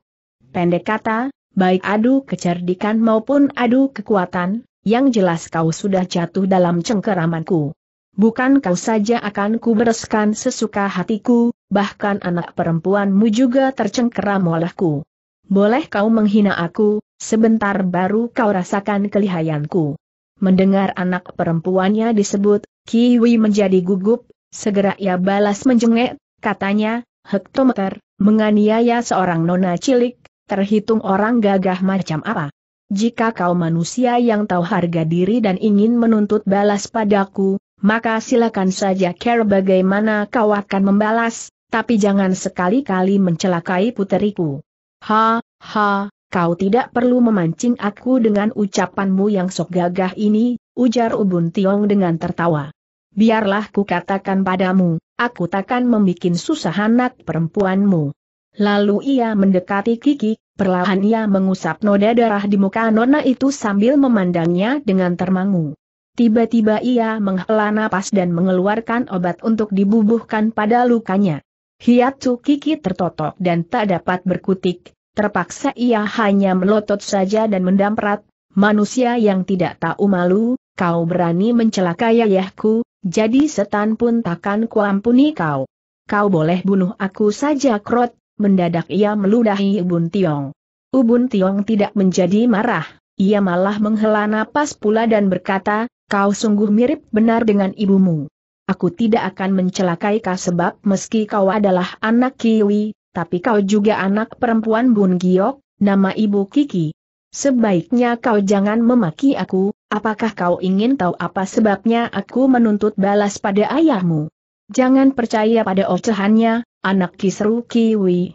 Pendek kata, baik adu kecerdikan maupun adu kekuatan, yang jelas kau sudah jatuh dalam cengkeramanku. Bukan kau saja akan kubereskan sesuka hatiku, bahkan anak perempuanmu juga tercengkeram olehku. Boleh kau menghina aku, sebentar baru kau rasakan kelihayanku. Mendengar anak perempuannya disebut, Kiwi menjadi gugup, segera ia balas menjengek, katanya, hektometer, menganiaya seorang nona cilik, terhitung orang gagah macam apa. Jika kau manusia yang tahu harga diri dan ingin menuntut balas padaku, maka silakan saja care bagaimana kau akan membalas, tapi jangan sekali-kali mencelakai puteriku. Ha, ha, kau tidak perlu memancing aku dengan ucapanmu yang sok gagah ini, ujar Ubun Tiong dengan tertawa. Biarlah ku katakan padamu, aku takkan membuat susah anak perempuanmu. Lalu ia mendekati Kiki, perlahan ia mengusap noda darah di muka nona itu sambil memandangnya dengan termangu. Tiba-tiba ia menghela napas dan mengeluarkan obat untuk dibubuhkan pada lukanya. Hiatu Kiki tertotok dan tak dapat berkutik, terpaksa ia hanya melotot saja dan mendamprat, manusia yang tidak tahu malu, kau berani mencelakai ayahku, jadi setan pun takkan kuampuni kau. Kau boleh bunuh aku saja krot, mendadak ia meludahi Ubun Tiong. Ubun Tiong tidak menjadi marah, ia malah menghela napas pula dan berkata, kau sungguh mirip benar dengan ibumu. Aku tidak akan mencelakai kau sebab meski kau adalah anak Kiwi, tapi kau juga anak perempuan Bun Giok, nama ibu Kiki. Sebaiknya kau jangan memaki aku, apakah kau ingin tahu apa sebabnya aku menuntut balas pada ayahmu? Jangan percaya pada ocehannya, anak kisru Kiwi.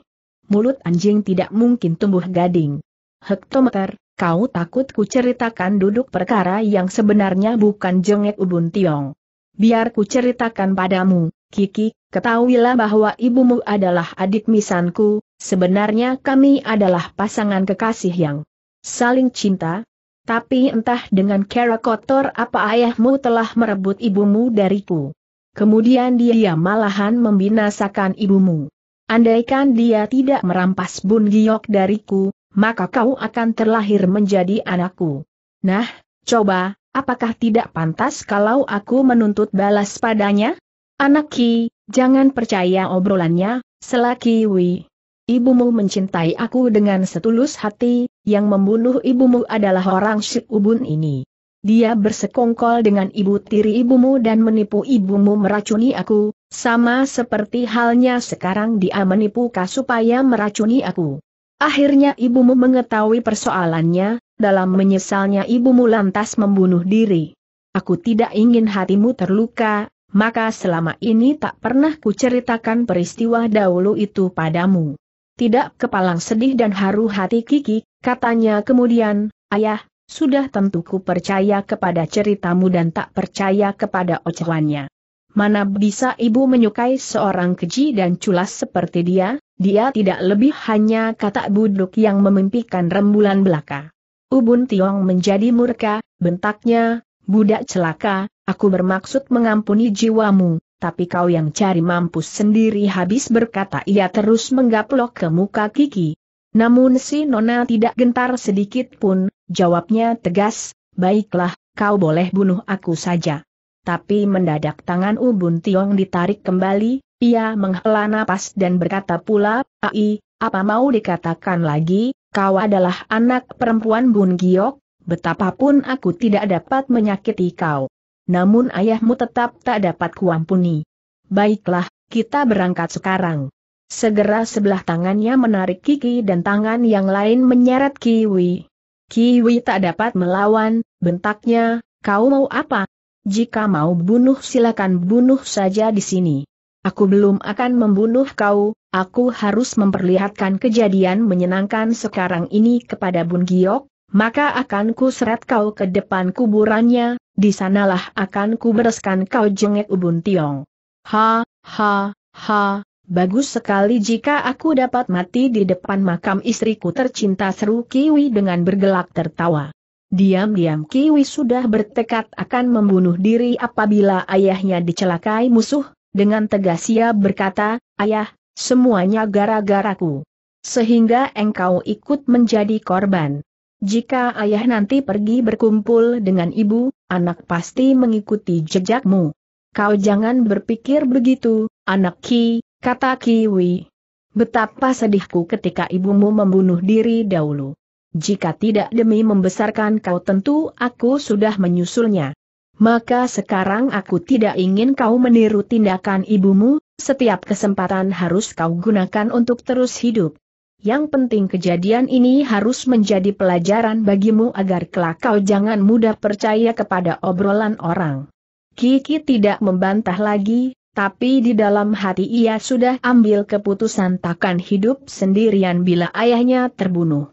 Mulut anjing tidak mungkin tumbuh gading. Hektometer, Kau takut ku ceritakan duduk perkara yang sebenarnya bukan jengek Ubun Tiong. Biar ku ceritakan padamu, Kiki, ketahuilah bahwa ibumu adalah adik misanku, sebenarnya kami adalah pasangan kekasih yang saling cinta, tapi entah dengan cara kotor apa ayahmu telah merebut ibumu dariku. Kemudian dia malahan membinasakan ibumu. Andaikan dia tidak merampas Bun Giok dariku, maka kau akan terlahir menjadi anakku. Nah, coba, apakah tidak pantas kalau aku menuntut balas padanya? Anak Ki, jangan percaya obrolannya, selaki Wi. Ibumu mencintai aku dengan setulus hati, yang membunuh ibumu adalah orang Ubun ini. Dia bersekongkol dengan ibu tiri ibumu dan menipu ibumu meracuni aku, sama seperti halnya sekarang dia menipu kau supaya meracuni aku. Akhirnya ibumu mengetahui persoalannya, dalam menyesalnya ibumu lantas membunuh diri. Aku tidak ingin hatimu terluka, maka selama ini tak pernah kuceritakan peristiwa dahulu itu padamu. Tidak kepalang sedih dan haru hati Kiki, katanya kemudian, ayah, sudah tentu ku percaya kepada ceritamu dan tak percaya kepada ocehannya. Mana bisa ibu menyukai seorang keji dan culas seperti dia, dia tidak lebih hanya kata buduk yang memimpikan rembulan belaka. Ubun Tiong menjadi murka, bentaknya, budak celaka, aku bermaksud mengampuni jiwamu, tapi kau yang cari mampus sendiri habis berkata ia terus menggaplok ke muka Kiki. Namun si Nona tidak gentar sedikit pun, jawabnya tegas, baiklah, kau boleh bunuh aku saja tapi mendadak tangan Ubun Tiong ditarik kembali, ia menghela napas dan berkata pula, Ai, apa mau dikatakan lagi, kau adalah anak perempuan Bun Giok, betapapun aku tidak dapat menyakiti kau. Namun ayahmu tetap tak dapat kuampuni. Baiklah, kita berangkat sekarang. Segera sebelah tangannya menarik Kiki dan tangan yang lain menyeret Kiwi. Kiwi tak dapat melawan, bentaknya, kau mau apa? Jika mau bunuh silakan bunuh saja di sini. Aku belum akan membunuh kau, aku harus memperlihatkan kejadian menyenangkan sekarang ini kepada Bun Giok, maka akan ku seret kau ke depan kuburannya, di sanalah akan ku bereskan kau jengek Ubun Tiong. Ha, ha, ha, bagus sekali jika aku dapat mati di depan makam istriku tercinta seru Kiwi dengan bergelak tertawa. Diam-diam Kiwi sudah bertekad akan membunuh diri apabila ayahnya dicelakai musuh, dengan tegas ia berkata, Ayah, semuanya gara-garaku. Sehingga engkau ikut menjadi korban. Jika ayah nanti pergi berkumpul dengan ibu, anak pasti mengikuti jejakmu. Kau jangan berpikir begitu, anak Ki, kata Kiwi. Betapa sedihku ketika ibumu membunuh diri dahulu. Jika tidak demi membesarkan kau tentu aku sudah menyusulnya. Maka sekarang aku tidak ingin kau meniru tindakan ibumu, setiap kesempatan harus kau gunakan untuk terus hidup. Yang penting kejadian ini harus menjadi pelajaran bagimu agar kelak kau jangan mudah percaya kepada obrolan orang. Kiki tidak membantah lagi, tapi di dalam hati ia sudah ambil keputusan takkan hidup sendirian bila ayahnya terbunuh.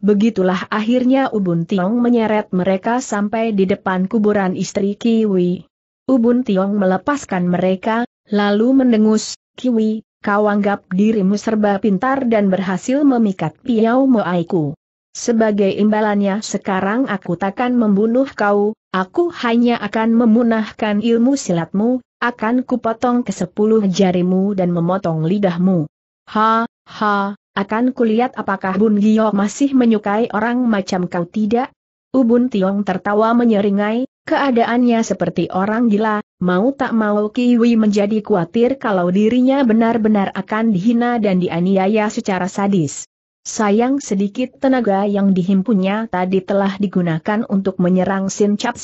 Begitulah akhirnya Ubun Tiong menyeret mereka sampai di depan kuburan istri Kiwi. Ubun Tiong melepaskan mereka, lalu mendengus, Kiwi, kau anggap dirimu serba pintar dan berhasil memikat piau moaiku. Sebagai imbalannya sekarang aku takkan membunuh kau, aku hanya akan memunahkan ilmu silatmu, akan kupotong ke sepuluh jarimu dan memotong lidahmu. Ha, ha, akan kulihat apakah Bun Giok masih menyukai orang macam kau tidak? Ubun Tiong tertawa menyeringai, keadaannya seperti orang gila, mau tak mau Kiwi menjadi khawatir kalau dirinya benar-benar akan dihina dan dianiaya secara sadis. Sayang sedikit tenaga yang dihimpunnya tadi telah digunakan untuk menyerang Sin Cap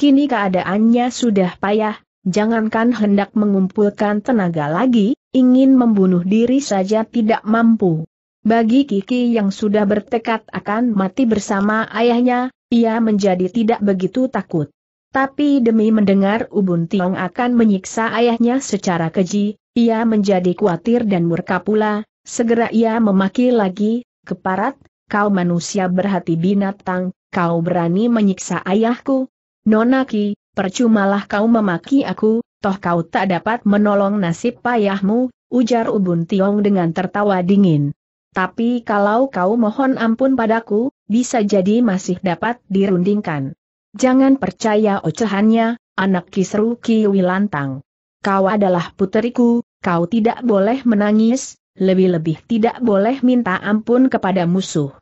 kini keadaannya sudah payah, Jangankan hendak mengumpulkan tenaga lagi, ingin membunuh diri saja tidak mampu. Bagi Kiki yang sudah bertekad akan mati bersama ayahnya, ia menjadi tidak begitu takut. Tapi demi mendengar Ubun Tiong akan menyiksa ayahnya secara keji, ia menjadi khawatir dan murka pula, segera ia memaki lagi, keparat, kau manusia berhati binatang, kau berani menyiksa ayahku. Nonaki, Percumalah kau memaki aku, toh kau tak dapat menolong nasib payahmu, ujar Ubun Tiong dengan tertawa dingin. Tapi kalau kau mohon ampun padaku, bisa jadi masih dapat dirundingkan. Jangan percaya ocehannya, anak kisru Kiwi Lantang. Kau adalah puteriku, kau tidak boleh menangis, lebih-lebih tidak boleh minta ampun kepada musuh.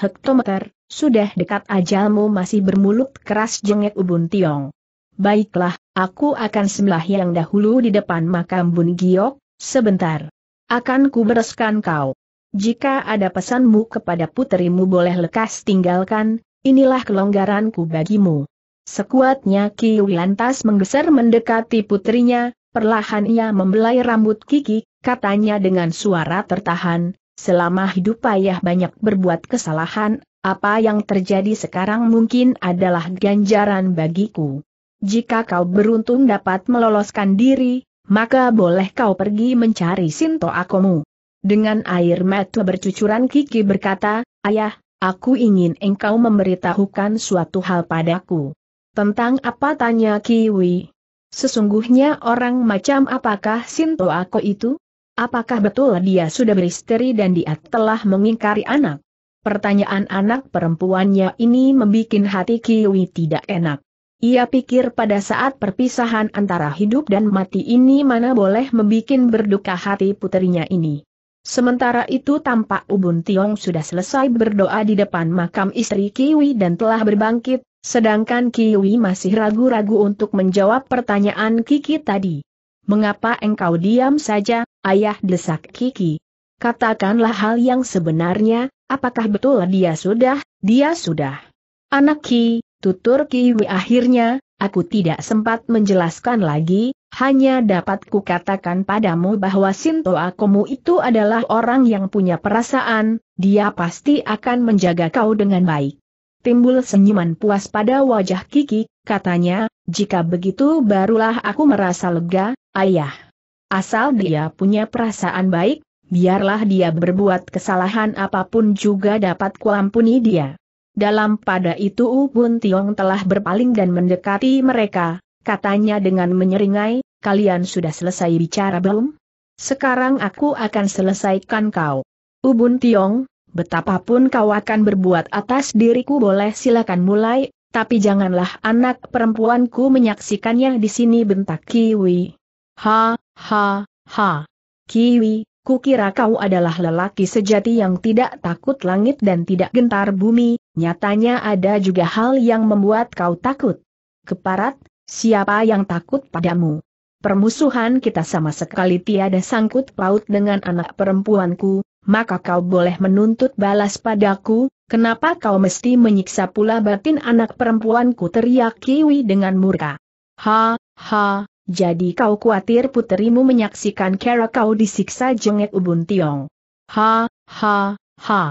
Hektometer, sudah dekat ajalmu masih bermulut keras jengek Ubun Tiong. Baiklah, aku akan yang dahulu di depan makam Bun Giok, sebentar. Akan kubereskan kau. Jika ada pesanmu kepada putrimu boleh lekas tinggalkan, inilah kelonggaranku bagimu. Sekuatnya Ki lantas menggeser mendekati putrinya, perlahan ia membelai rambut Kiki, katanya dengan suara tertahan, selama hidup ayah banyak berbuat kesalahan, apa yang terjadi sekarang mungkin adalah ganjaran bagiku. Jika kau beruntung dapat meloloskan diri, maka boleh kau pergi mencari Sinto Akomu. Dengan air mata bercucuran Kiki berkata, Ayah, aku ingin engkau memberitahukan suatu hal padaku. Tentang apa tanya Kiwi? Sesungguhnya orang macam apakah Sinto Ako itu? Apakah betul dia sudah beristeri dan dia telah mengingkari anak? Pertanyaan anak perempuannya ini membuat hati Kiwi tidak enak. Ia pikir pada saat perpisahan antara hidup dan mati ini mana boleh membuat berduka hati putrinya ini. Sementara itu tampak Ubun Tiong sudah selesai berdoa di depan makam istri Kiwi dan telah berbangkit, sedangkan Kiwi masih ragu-ragu untuk menjawab pertanyaan Kiki tadi. Mengapa engkau diam saja, ayah desak Kiki? Katakanlah hal yang sebenarnya, apakah betul dia sudah, dia sudah. Anak Ki, Tutur Kiwi akhirnya, aku tidak sempat menjelaskan lagi, hanya dapat kukatakan padamu bahwa Sinto Akomu itu adalah orang yang punya perasaan, dia pasti akan menjaga kau dengan baik. Timbul senyuman puas pada wajah Kiki, katanya, jika begitu barulah aku merasa lega, ayah. Asal dia punya perasaan baik, biarlah dia berbuat kesalahan apapun juga dapat kuampuni dia. Dalam pada itu Ubun Tiong telah berpaling dan mendekati mereka, katanya dengan menyeringai, kalian sudah selesai bicara belum? Sekarang aku akan selesaikan kau. Ubun Tiong, betapapun kau akan berbuat atas diriku boleh silakan mulai, tapi janganlah anak perempuanku menyaksikannya di sini bentak Kiwi. Ha, ha, ha. Kiwi, kukira kau adalah lelaki sejati yang tidak takut langit dan tidak gentar bumi, Nyatanya ada juga hal yang membuat kau takut. Keparat, siapa yang takut padamu? Permusuhan kita sama sekali tiada sangkut paut dengan anak perempuanku, maka kau boleh menuntut balas padaku, kenapa kau mesti menyiksa pula batin anak perempuanku teriak Kiwi dengan murka. Ha, ha, jadi kau khawatir puterimu menyaksikan kera kau disiksa jengek ubun tiong. Ha, ha, ha.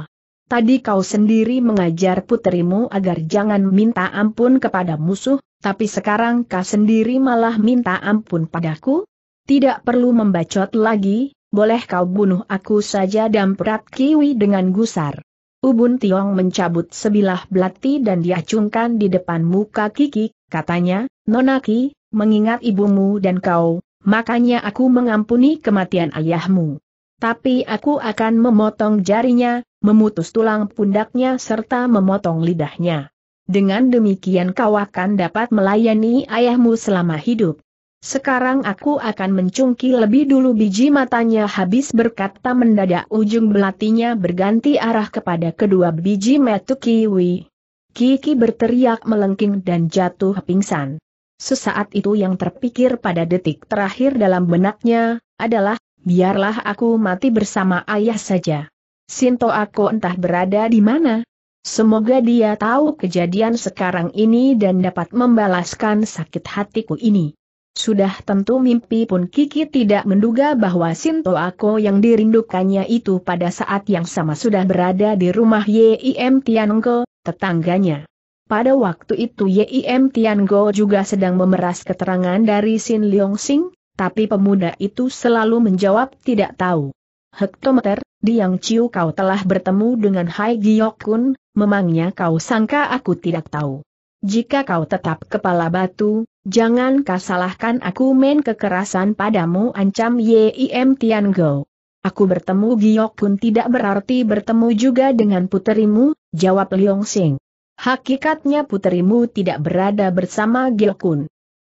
Tadi kau sendiri mengajar putrimu agar jangan minta ampun kepada musuh, tapi sekarang kau sendiri malah minta ampun padaku? Tidak perlu membacot lagi, boleh kau bunuh aku saja dan perat kiwi dengan gusar. Ubun Tiong mencabut sebilah belati dan diacungkan di depan muka Kiki, katanya, Nonaki, mengingat ibumu dan kau, makanya aku mengampuni kematian ayahmu. Tapi aku akan memotong jarinya, memutus tulang pundaknya serta memotong lidahnya. Dengan demikian kau akan dapat melayani ayahmu selama hidup. Sekarang aku akan mencungkil lebih dulu biji matanya habis berkata mendadak ujung belatinya berganti arah kepada kedua biji metu kiwi. Kiki berteriak melengking dan jatuh pingsan. Sesaat itu yang terpikir pada detik terakhir dalam benaknya, adalah, biarlah aku mati bersama ayah saja. Sinto aku entah berada di mana. Semoga dia tahu kejadian sekarang ini dan dapat membalaskan sakit hatiku ini. Sudah tentu mimpi pun Kiki tidak menduga bahwa Sinto Ako yang dirindukannya itu pada saat yang sama sudah berada di rumah Yim Tiango, tetangganya. Pada waktu itu Yim Tiango juga sedang memeras keterangan dari Sin Leong Sing, tapi pemuda itu selalu menjawab tidak tahu. Hektometer, Diang Ciu kau telah bertemu dengan Hai Giok Kun, memangnya kau sangka aku tidak tahu. Jika kau tetap kepala batu, jangan kau aku main kekerasan padamu ancam Yim Tian Go. Aku bertemu Giok Kun tidak berarti bertemu juga dengan puterimu, jawab Liong Sing. Hakikatnya puterimu tidak berada bersama Giok Kun.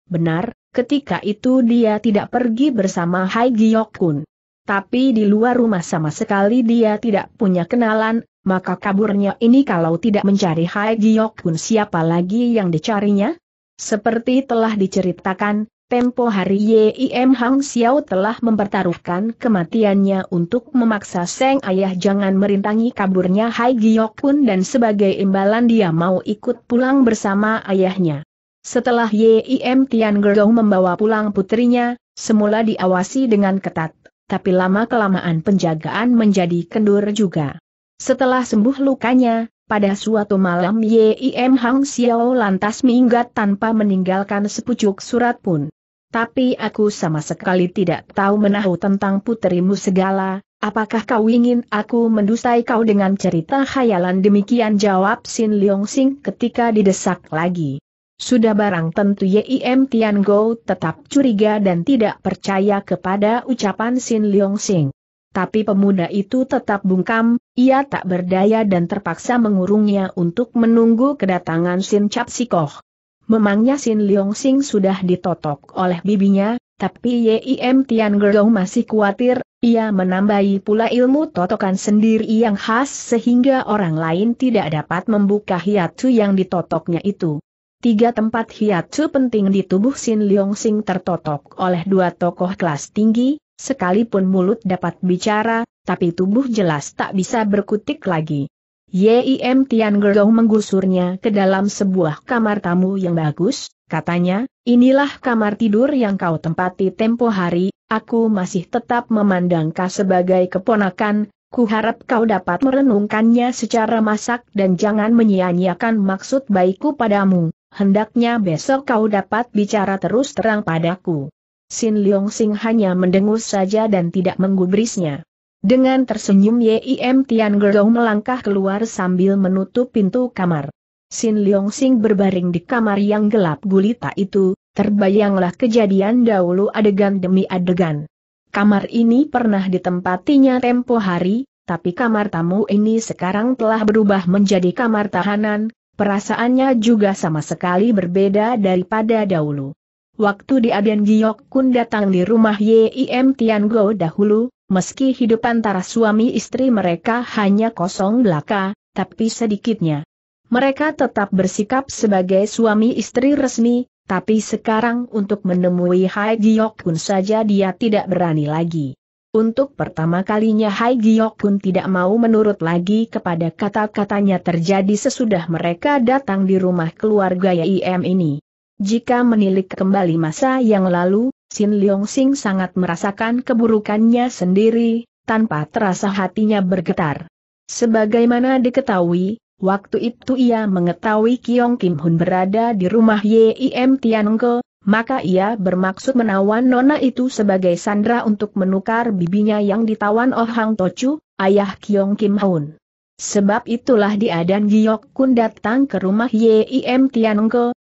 Benar, Ketika itu dia tidak pergi bersama Hai Giok-kun. Tapi di luar rumah sama sekali dia tidak punya kenalan, maka kaburnya ini kalau tidak mencari Hai Giok-kun siapa lagi yang dicarinya? Seperti telah diceritakan, tempo hari Yim Hang Xiao telah mempertaruhkan kematiannya untuk memaksa Seng Ayah jangan merintangi kaburnya Hai Giok-kun dan sebagai imbalan dia mau ikut pulang bersama ayahnya. Setelah Yim Tian Gerdong membawa pulang putrinya, semula diawasi dengan ketat, tapi lama-kelamaan penjagaan menjadi kendur juga. Setelah sembuh lukanya, pada suatu malam Yim Hang Xiao lantas minggat tanpa meninggalkan sepucuk surat pun. Tapi aku sama sekali tidak tahu menahu tentang putrimu segala, apakah kau ingin aku mendustai kau dengan cerita khayalan demikian jawab Sin Leong Sing ketika didesak lagi sudah barang tentu Yim Tian Go tetap curiga dan tidak percaya kepada ucapan Sin Leong Sing. Tapi pemuda itu tetap bungkam, ia tak berdaya dan terpaksa mengurungnya untuk menunggu kedatangan Sin Chap Sikoh. Memangnya Sin Leong Sing sudah ditotok oleh bibinya, tapi Yim Tian Go masih khawatir, ia menambahi pula ilmu totokan sendiri yang khas sehingga orang lain tidak dapat membuka hiatu yang ditotoknya itu. Tiga tempat hiatsu penting di tubuh Sin Leong Sing tertotok oleh dua tokoh kelas tinggi, sekalipun mulut dapat bicara, tapi tubuh jelas tak bisa berkutik lagi. Yim Tian Gerong menggusurnya ke dalam sebuah kamar tamu yang bagus, katanya, inilah kamar tidur yang kau tempati tempo hari, aku masih tetap memandang kau sebagai keponakan, ku kau dapat merenungkannya secara masak dan jangan menyia-nyiakan maksud baikku padamu hendaknya besok kau dapat bicara terus terang padaku. Sin Leong Sing hanya mendengus saja dan tidak menggubrisnya. Dengan tersenyum Yim Tian Gerong melangkah keluar sambil menutup pintu kamar. Sin Leong Sing berbaring di kamar yang gelap gulita itu, terbayanglah kejadian dahulu adegan demi adegan. Kamar ini pernah ditempatinya tempo hari, tapi kamar tamu ini sekarang telah berubah menjadi kamar tahanan, perasaannya juga sama sekali berbeda daripada dahulu. Waktu di Aden Giok Kun datang di rumah Yim Tian Go dahulu, meski hidup antara suami istri mereka hanya kosong belaka, tapi sedikitnya. Mereka tetap bersikap sebagai suami istri resmi, tapi sekarang untuk menemui Hai Giok Kun saja dia tidak berani lagi. Untuk pertama kalinya Hai Giok pun tidak mau menurut lagi kepada kata-katanya terjadi sesudah mereka datang di rumah keluarga YIM ini. Jika menilik kembali masa yang lalu, Sin Leong Sing sangat merasakan keburukannya sendiri, tanpa terasa hatinya bergetar. Sebagaimana diketahui, waktu itu ia mengetahui Kiong Kim Hun berada di rumah YIM Tianengke, maka ia bermaksud menawan nona itu sebagai sandra untuk menukar bibinya yang ditawan Oh Hang Tochu, ayah Kyong Kim Haun. Sebab itulah dia dan Giyok Kun datang ke rumah Yim Ge,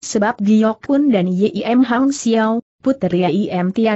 sebab Giyok Kun dan Yim Hang Xiao, putri Yim Ge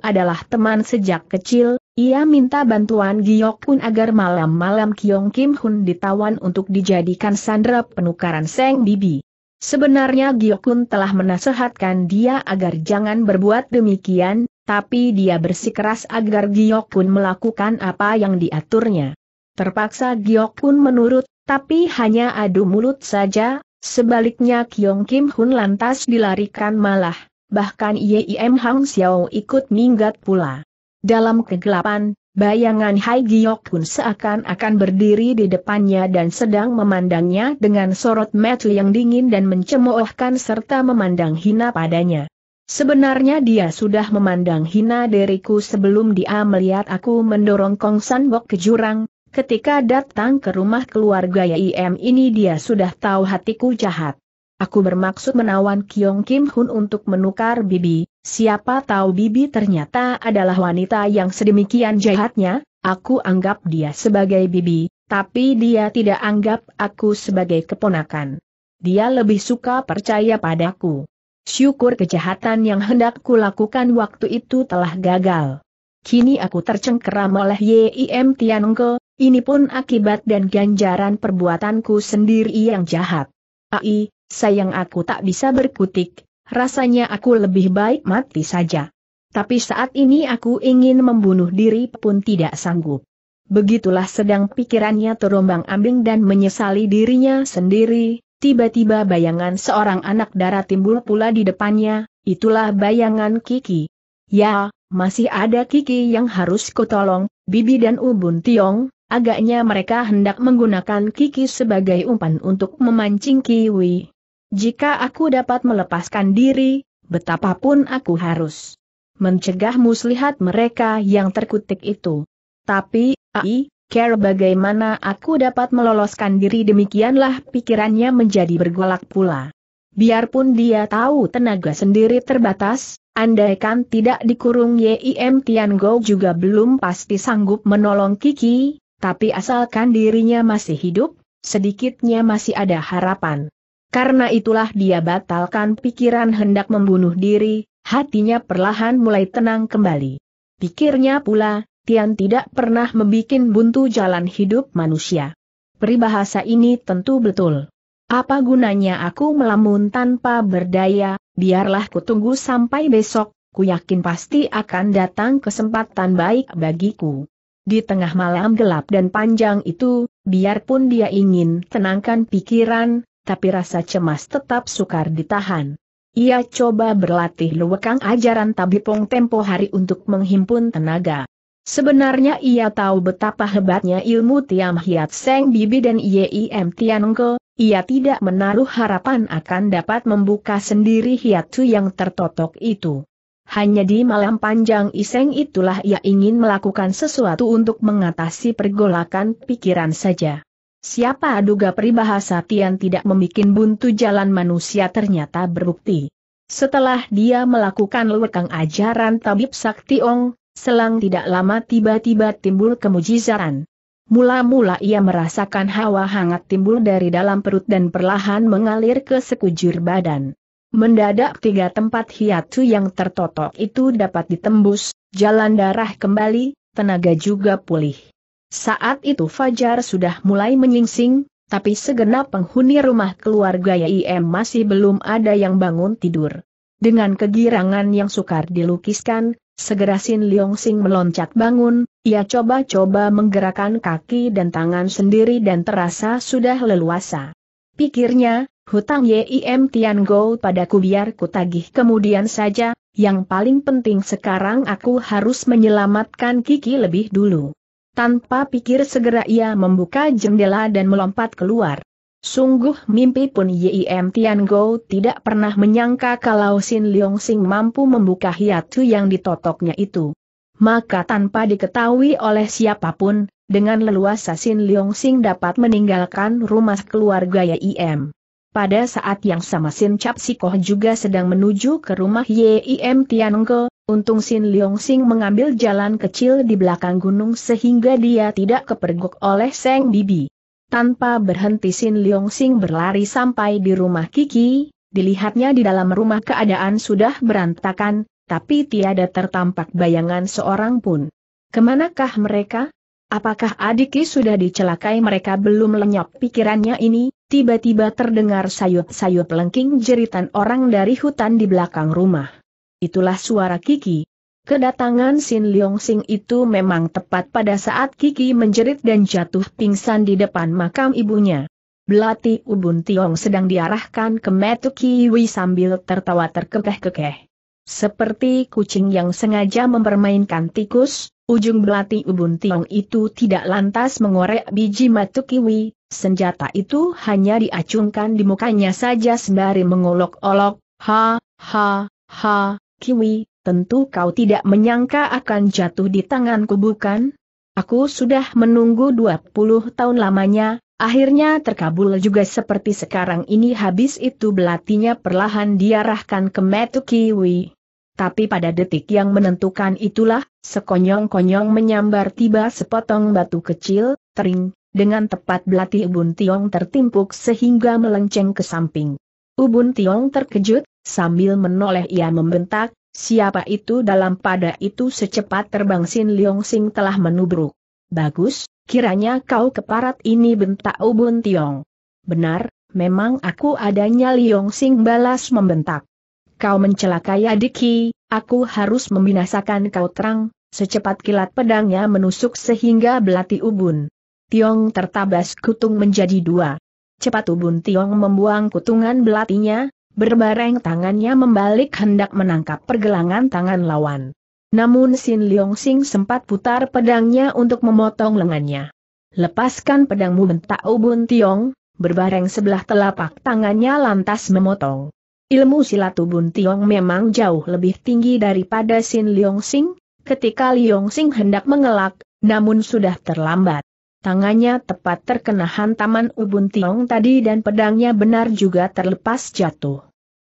adalah teman sejak kecil, ia minta bantuan Giyok Kun agar malam-malam Kyong Kim Hun ditawan untuk dijadikan sandra penukaran Seng Bibi. Sebenarnya Giokun telah menasehatkan dia agar jangan berbuat demikian, tapi dia bersikeras agar Giokun melakukan apa yang diaturnya. Terpaksa Giokun menurut, tapi hanya adu mulut saja, sebaliknya Kyong Kim Hun lantas dilarikan malah, bahkan Yim Hang Xiao ikut minggat pula. Dalam kegelapan, Bayangan Hai Giok pun seakan-akan berdiri di depannya dan sedang memandangnya dengan sorot mata yang dingin dan mencemoohkan serta memandang hina padanya. Sebenarnya dia sudah memandang hina diriku sebelum dia melihat aku mendorong Kong Sanbok ke jurang, ketika datang ke rumah keluarga YIM ini dia sudah tahu hatiku jahat. Aku bermaksud menawan Kyong Kim Hun untuk menukar bibi, Siapa tahu Bibi ternyata adalah wanita yang sedemikian jahatnya, aku anggap dia sebagai Bibi, tapi dia tidak anggap aku sebagai keponakan. Dia lebih suka percaya padaku. Syukur kejahatan yang hendak kulakukan waktu itu telah gagal. Kini aku tercengkeram oleh Yim Tianengke, ini pun akibat dan ganjaran perbuatanku sendiri yang jahat. Ai, sayang aku tak bisa berkutik, Rasanya aku lebih baik mati saja. Tapi saat ini aku ingin membunuh diri pun tidak sanggup. Begitulah sedang pikirannya terombang ambing dan menyesali dirinya sendiri, tiba-tiba bayangan seorang anak darah timbul pula di depannya, itulah bayangan Kiki. Ya, masih ada Kiki yang harus kutolong, Bibi dan Ubun Tiong, agaknya mereka hendak menggunakan Kiki sebagai umpan untuk memancing Kiwi. Jika aku dapat melepaskan diri, betapapun aku harus mencegah muslihat mereka yang terkutik itu. Tapi, ai, care bagaimana aku dapat meloloskan diri demikianlah pikirannya menjadi bergolak pula. Biarpun dia tahu tenaga sendiri terbatas, andaikan tidak dikurung YIM Tiango juga belum pasti sanggup menolong Kiki, tapi asalkan dirinya masih hidup, sedikitnya masih ada harapan. Karena itulah dia batalkan pikiran hendak membunuh diri, hatinya perlahan mulai tenang kembali. Pikirnya pula, Tian tidak pernah membuat buntu jalan hidup manusia. Peribahasa ini tentu betul. Apa gunanya aku melamun tanpa berdaya, biarlah kutunggu sampai besok, ku yakin pasti akan datang kesempatan baik bagiku. Di tengah malam gelap dan panjang itu, biarpun dia ingin tenangkan pikiran, tapi rasa cemas tetap sukar ditahan. Ia coba berlatih lewekang ajaran tabipong tempo hari untuk menghimpun tenaga. Sebenarnya ia tahu betapa hebatnya ilmu Tiam Hiat Seng Bibi dan Yim Tianengke, ia tidak menaruh harapan akan dapat membuka sendiri hiatu yang tertotok itu. Hanya di malam panjang Iseng itulah ia ingin melakukan sesuatu untuk mengatasi pergolakan pikiran saja. Siapa aduga peribahasa Tian tidak membuat buntu jalan manusia ternyata berbukti. Setelah dia melakukan lekang ajaran tabib sakti ong, selang tidak lama tiba-tiba timbul kemujizaran. Mula-mula ia merasakan hawa hangat timbul dari dalam perut dan perlahan mengalir ke sekujur badan. Mendadak tiga tempat hiatu yang tertotok itu dapat ditembus, jalan darah kembali, tenaga juga pulih. Saat itu Fajar sudah mulai menyingsing, tapi segenap penghuni rumah keluarga YIM masih belum ada yang bangun tidur. Dengan kegirangan yang sukar dilukiskan, segera Sin Leong Sing meloncat bangun, ia coba-coba menggerakkan kaki dan tangan sendiri dan terasa sudah leluasa. Pikirnya, hutang YIM Tian Go padaku biar tagih kemudian saja, yang paling penting sekarang aku harus menyelamatkan Kiki lebih dulu. Tanpa pikir segera ia membuka jendela dan melompat keluar. Sungguh mimpi pun Yim Tian Go tidak pernah menyangka kalau Sin Leong Sing mampu membuka hiatu yang ditotoknya itu. Maka tanpa diketahui oleh siapapun, dengan leluasa Sin Leong Sing dapat meninggalkan rumah keluarga Yim. Pada saat yang sama Sin Cap Sikoh juga sedang menuju ke rumah Yim Tian Go. Untung Sin Leong Sing mengambil jalan kecil di belakang gunung sehingga dia tidak kepergok oleh Seng Bibi. Tanpa berhenti Sin Leong Sing berlari sampai di rumah Kiki, dilihatnya di dalam rumah keadaan sudah berantakan, tapi tiada tertampak bayangan seorang pun. Kemanakah mereka? Apakah adiknya sudah dicelakai mereka belum lenyap pikirannya ini, tiba-tiba terdengar sayup-sayup lengking jeritan orang dari hutan di belakang rumah. Itulah suara Kiki. Kedatangan Sin Leong Sing itu memang tepat pada saat Kiki menjerit dan jatuh pingsan di depan makam ibunya. Belati Ubun Tiong sedang diarahkan ke Metu Kiwi sambil tertawa terkekeh-kekeh. Seperti kucing yang sengaja mempermainkan tikus, ujung belati Ubun Tiong itu tidak lantas mengorek biji Metu Kiwi, senjata itu hanya diacungkan di mukanya saja sembari mengolok-olok, ha, ha, ha, Kiwi, tentu kau tidak menyangka akan jatuh di tanganku bukan? Aku sudah menunggu 20 tahun lamanya, akhirnya terkabul juga seperti sekarang ini habis itu belatinya perlahan diarahkan ke metu kiwi. Tapi pada detik yang menentukan itulah, sekonyong-konyong menyambar tiba sepotong batu kecil, tering, dengan tepat belati Bun Tiong tertimpuk sehingga melenceng ke samping. Ubun Tiong terkejut, sambil menoleh ia membentak, siapa itu dalam pada itu secepat terbang Sin Leong Sing telah menubruk. Bagus, kiranya kau keparat ini bentak Ubun Tiong. Benar, memang aku adanya Leong Sing balas membentak. Kau mencelakai adiki, aku harus membinasakan kau terang, secepat kilat pedangnya menusuk sehingga belati Ubun. Tiong tertabas kutung menjadi dua. Cepat Tubun Tiong membuang kutungan belatinya, berbareng tangannya membalik hendak menangkap pergelangan tangan lawan. Namun Sin Leong Sing sempat putar pedangnya untuk memotong lengannya. Lepaskan pedangmu bentak Ubun Tiong, berbareng sebelah telapak tangannya lantas memotong. Ilmu silat Ubun Tiong memang jauh lebih tinggi daripada Sin Leong Sing, ketika Leong Sing hendak mengelak, namun sudah terlambat tangannya tepat terkena hantaman Ubun Tiong tadi dan pedangnya benar juga terlepas jatuh.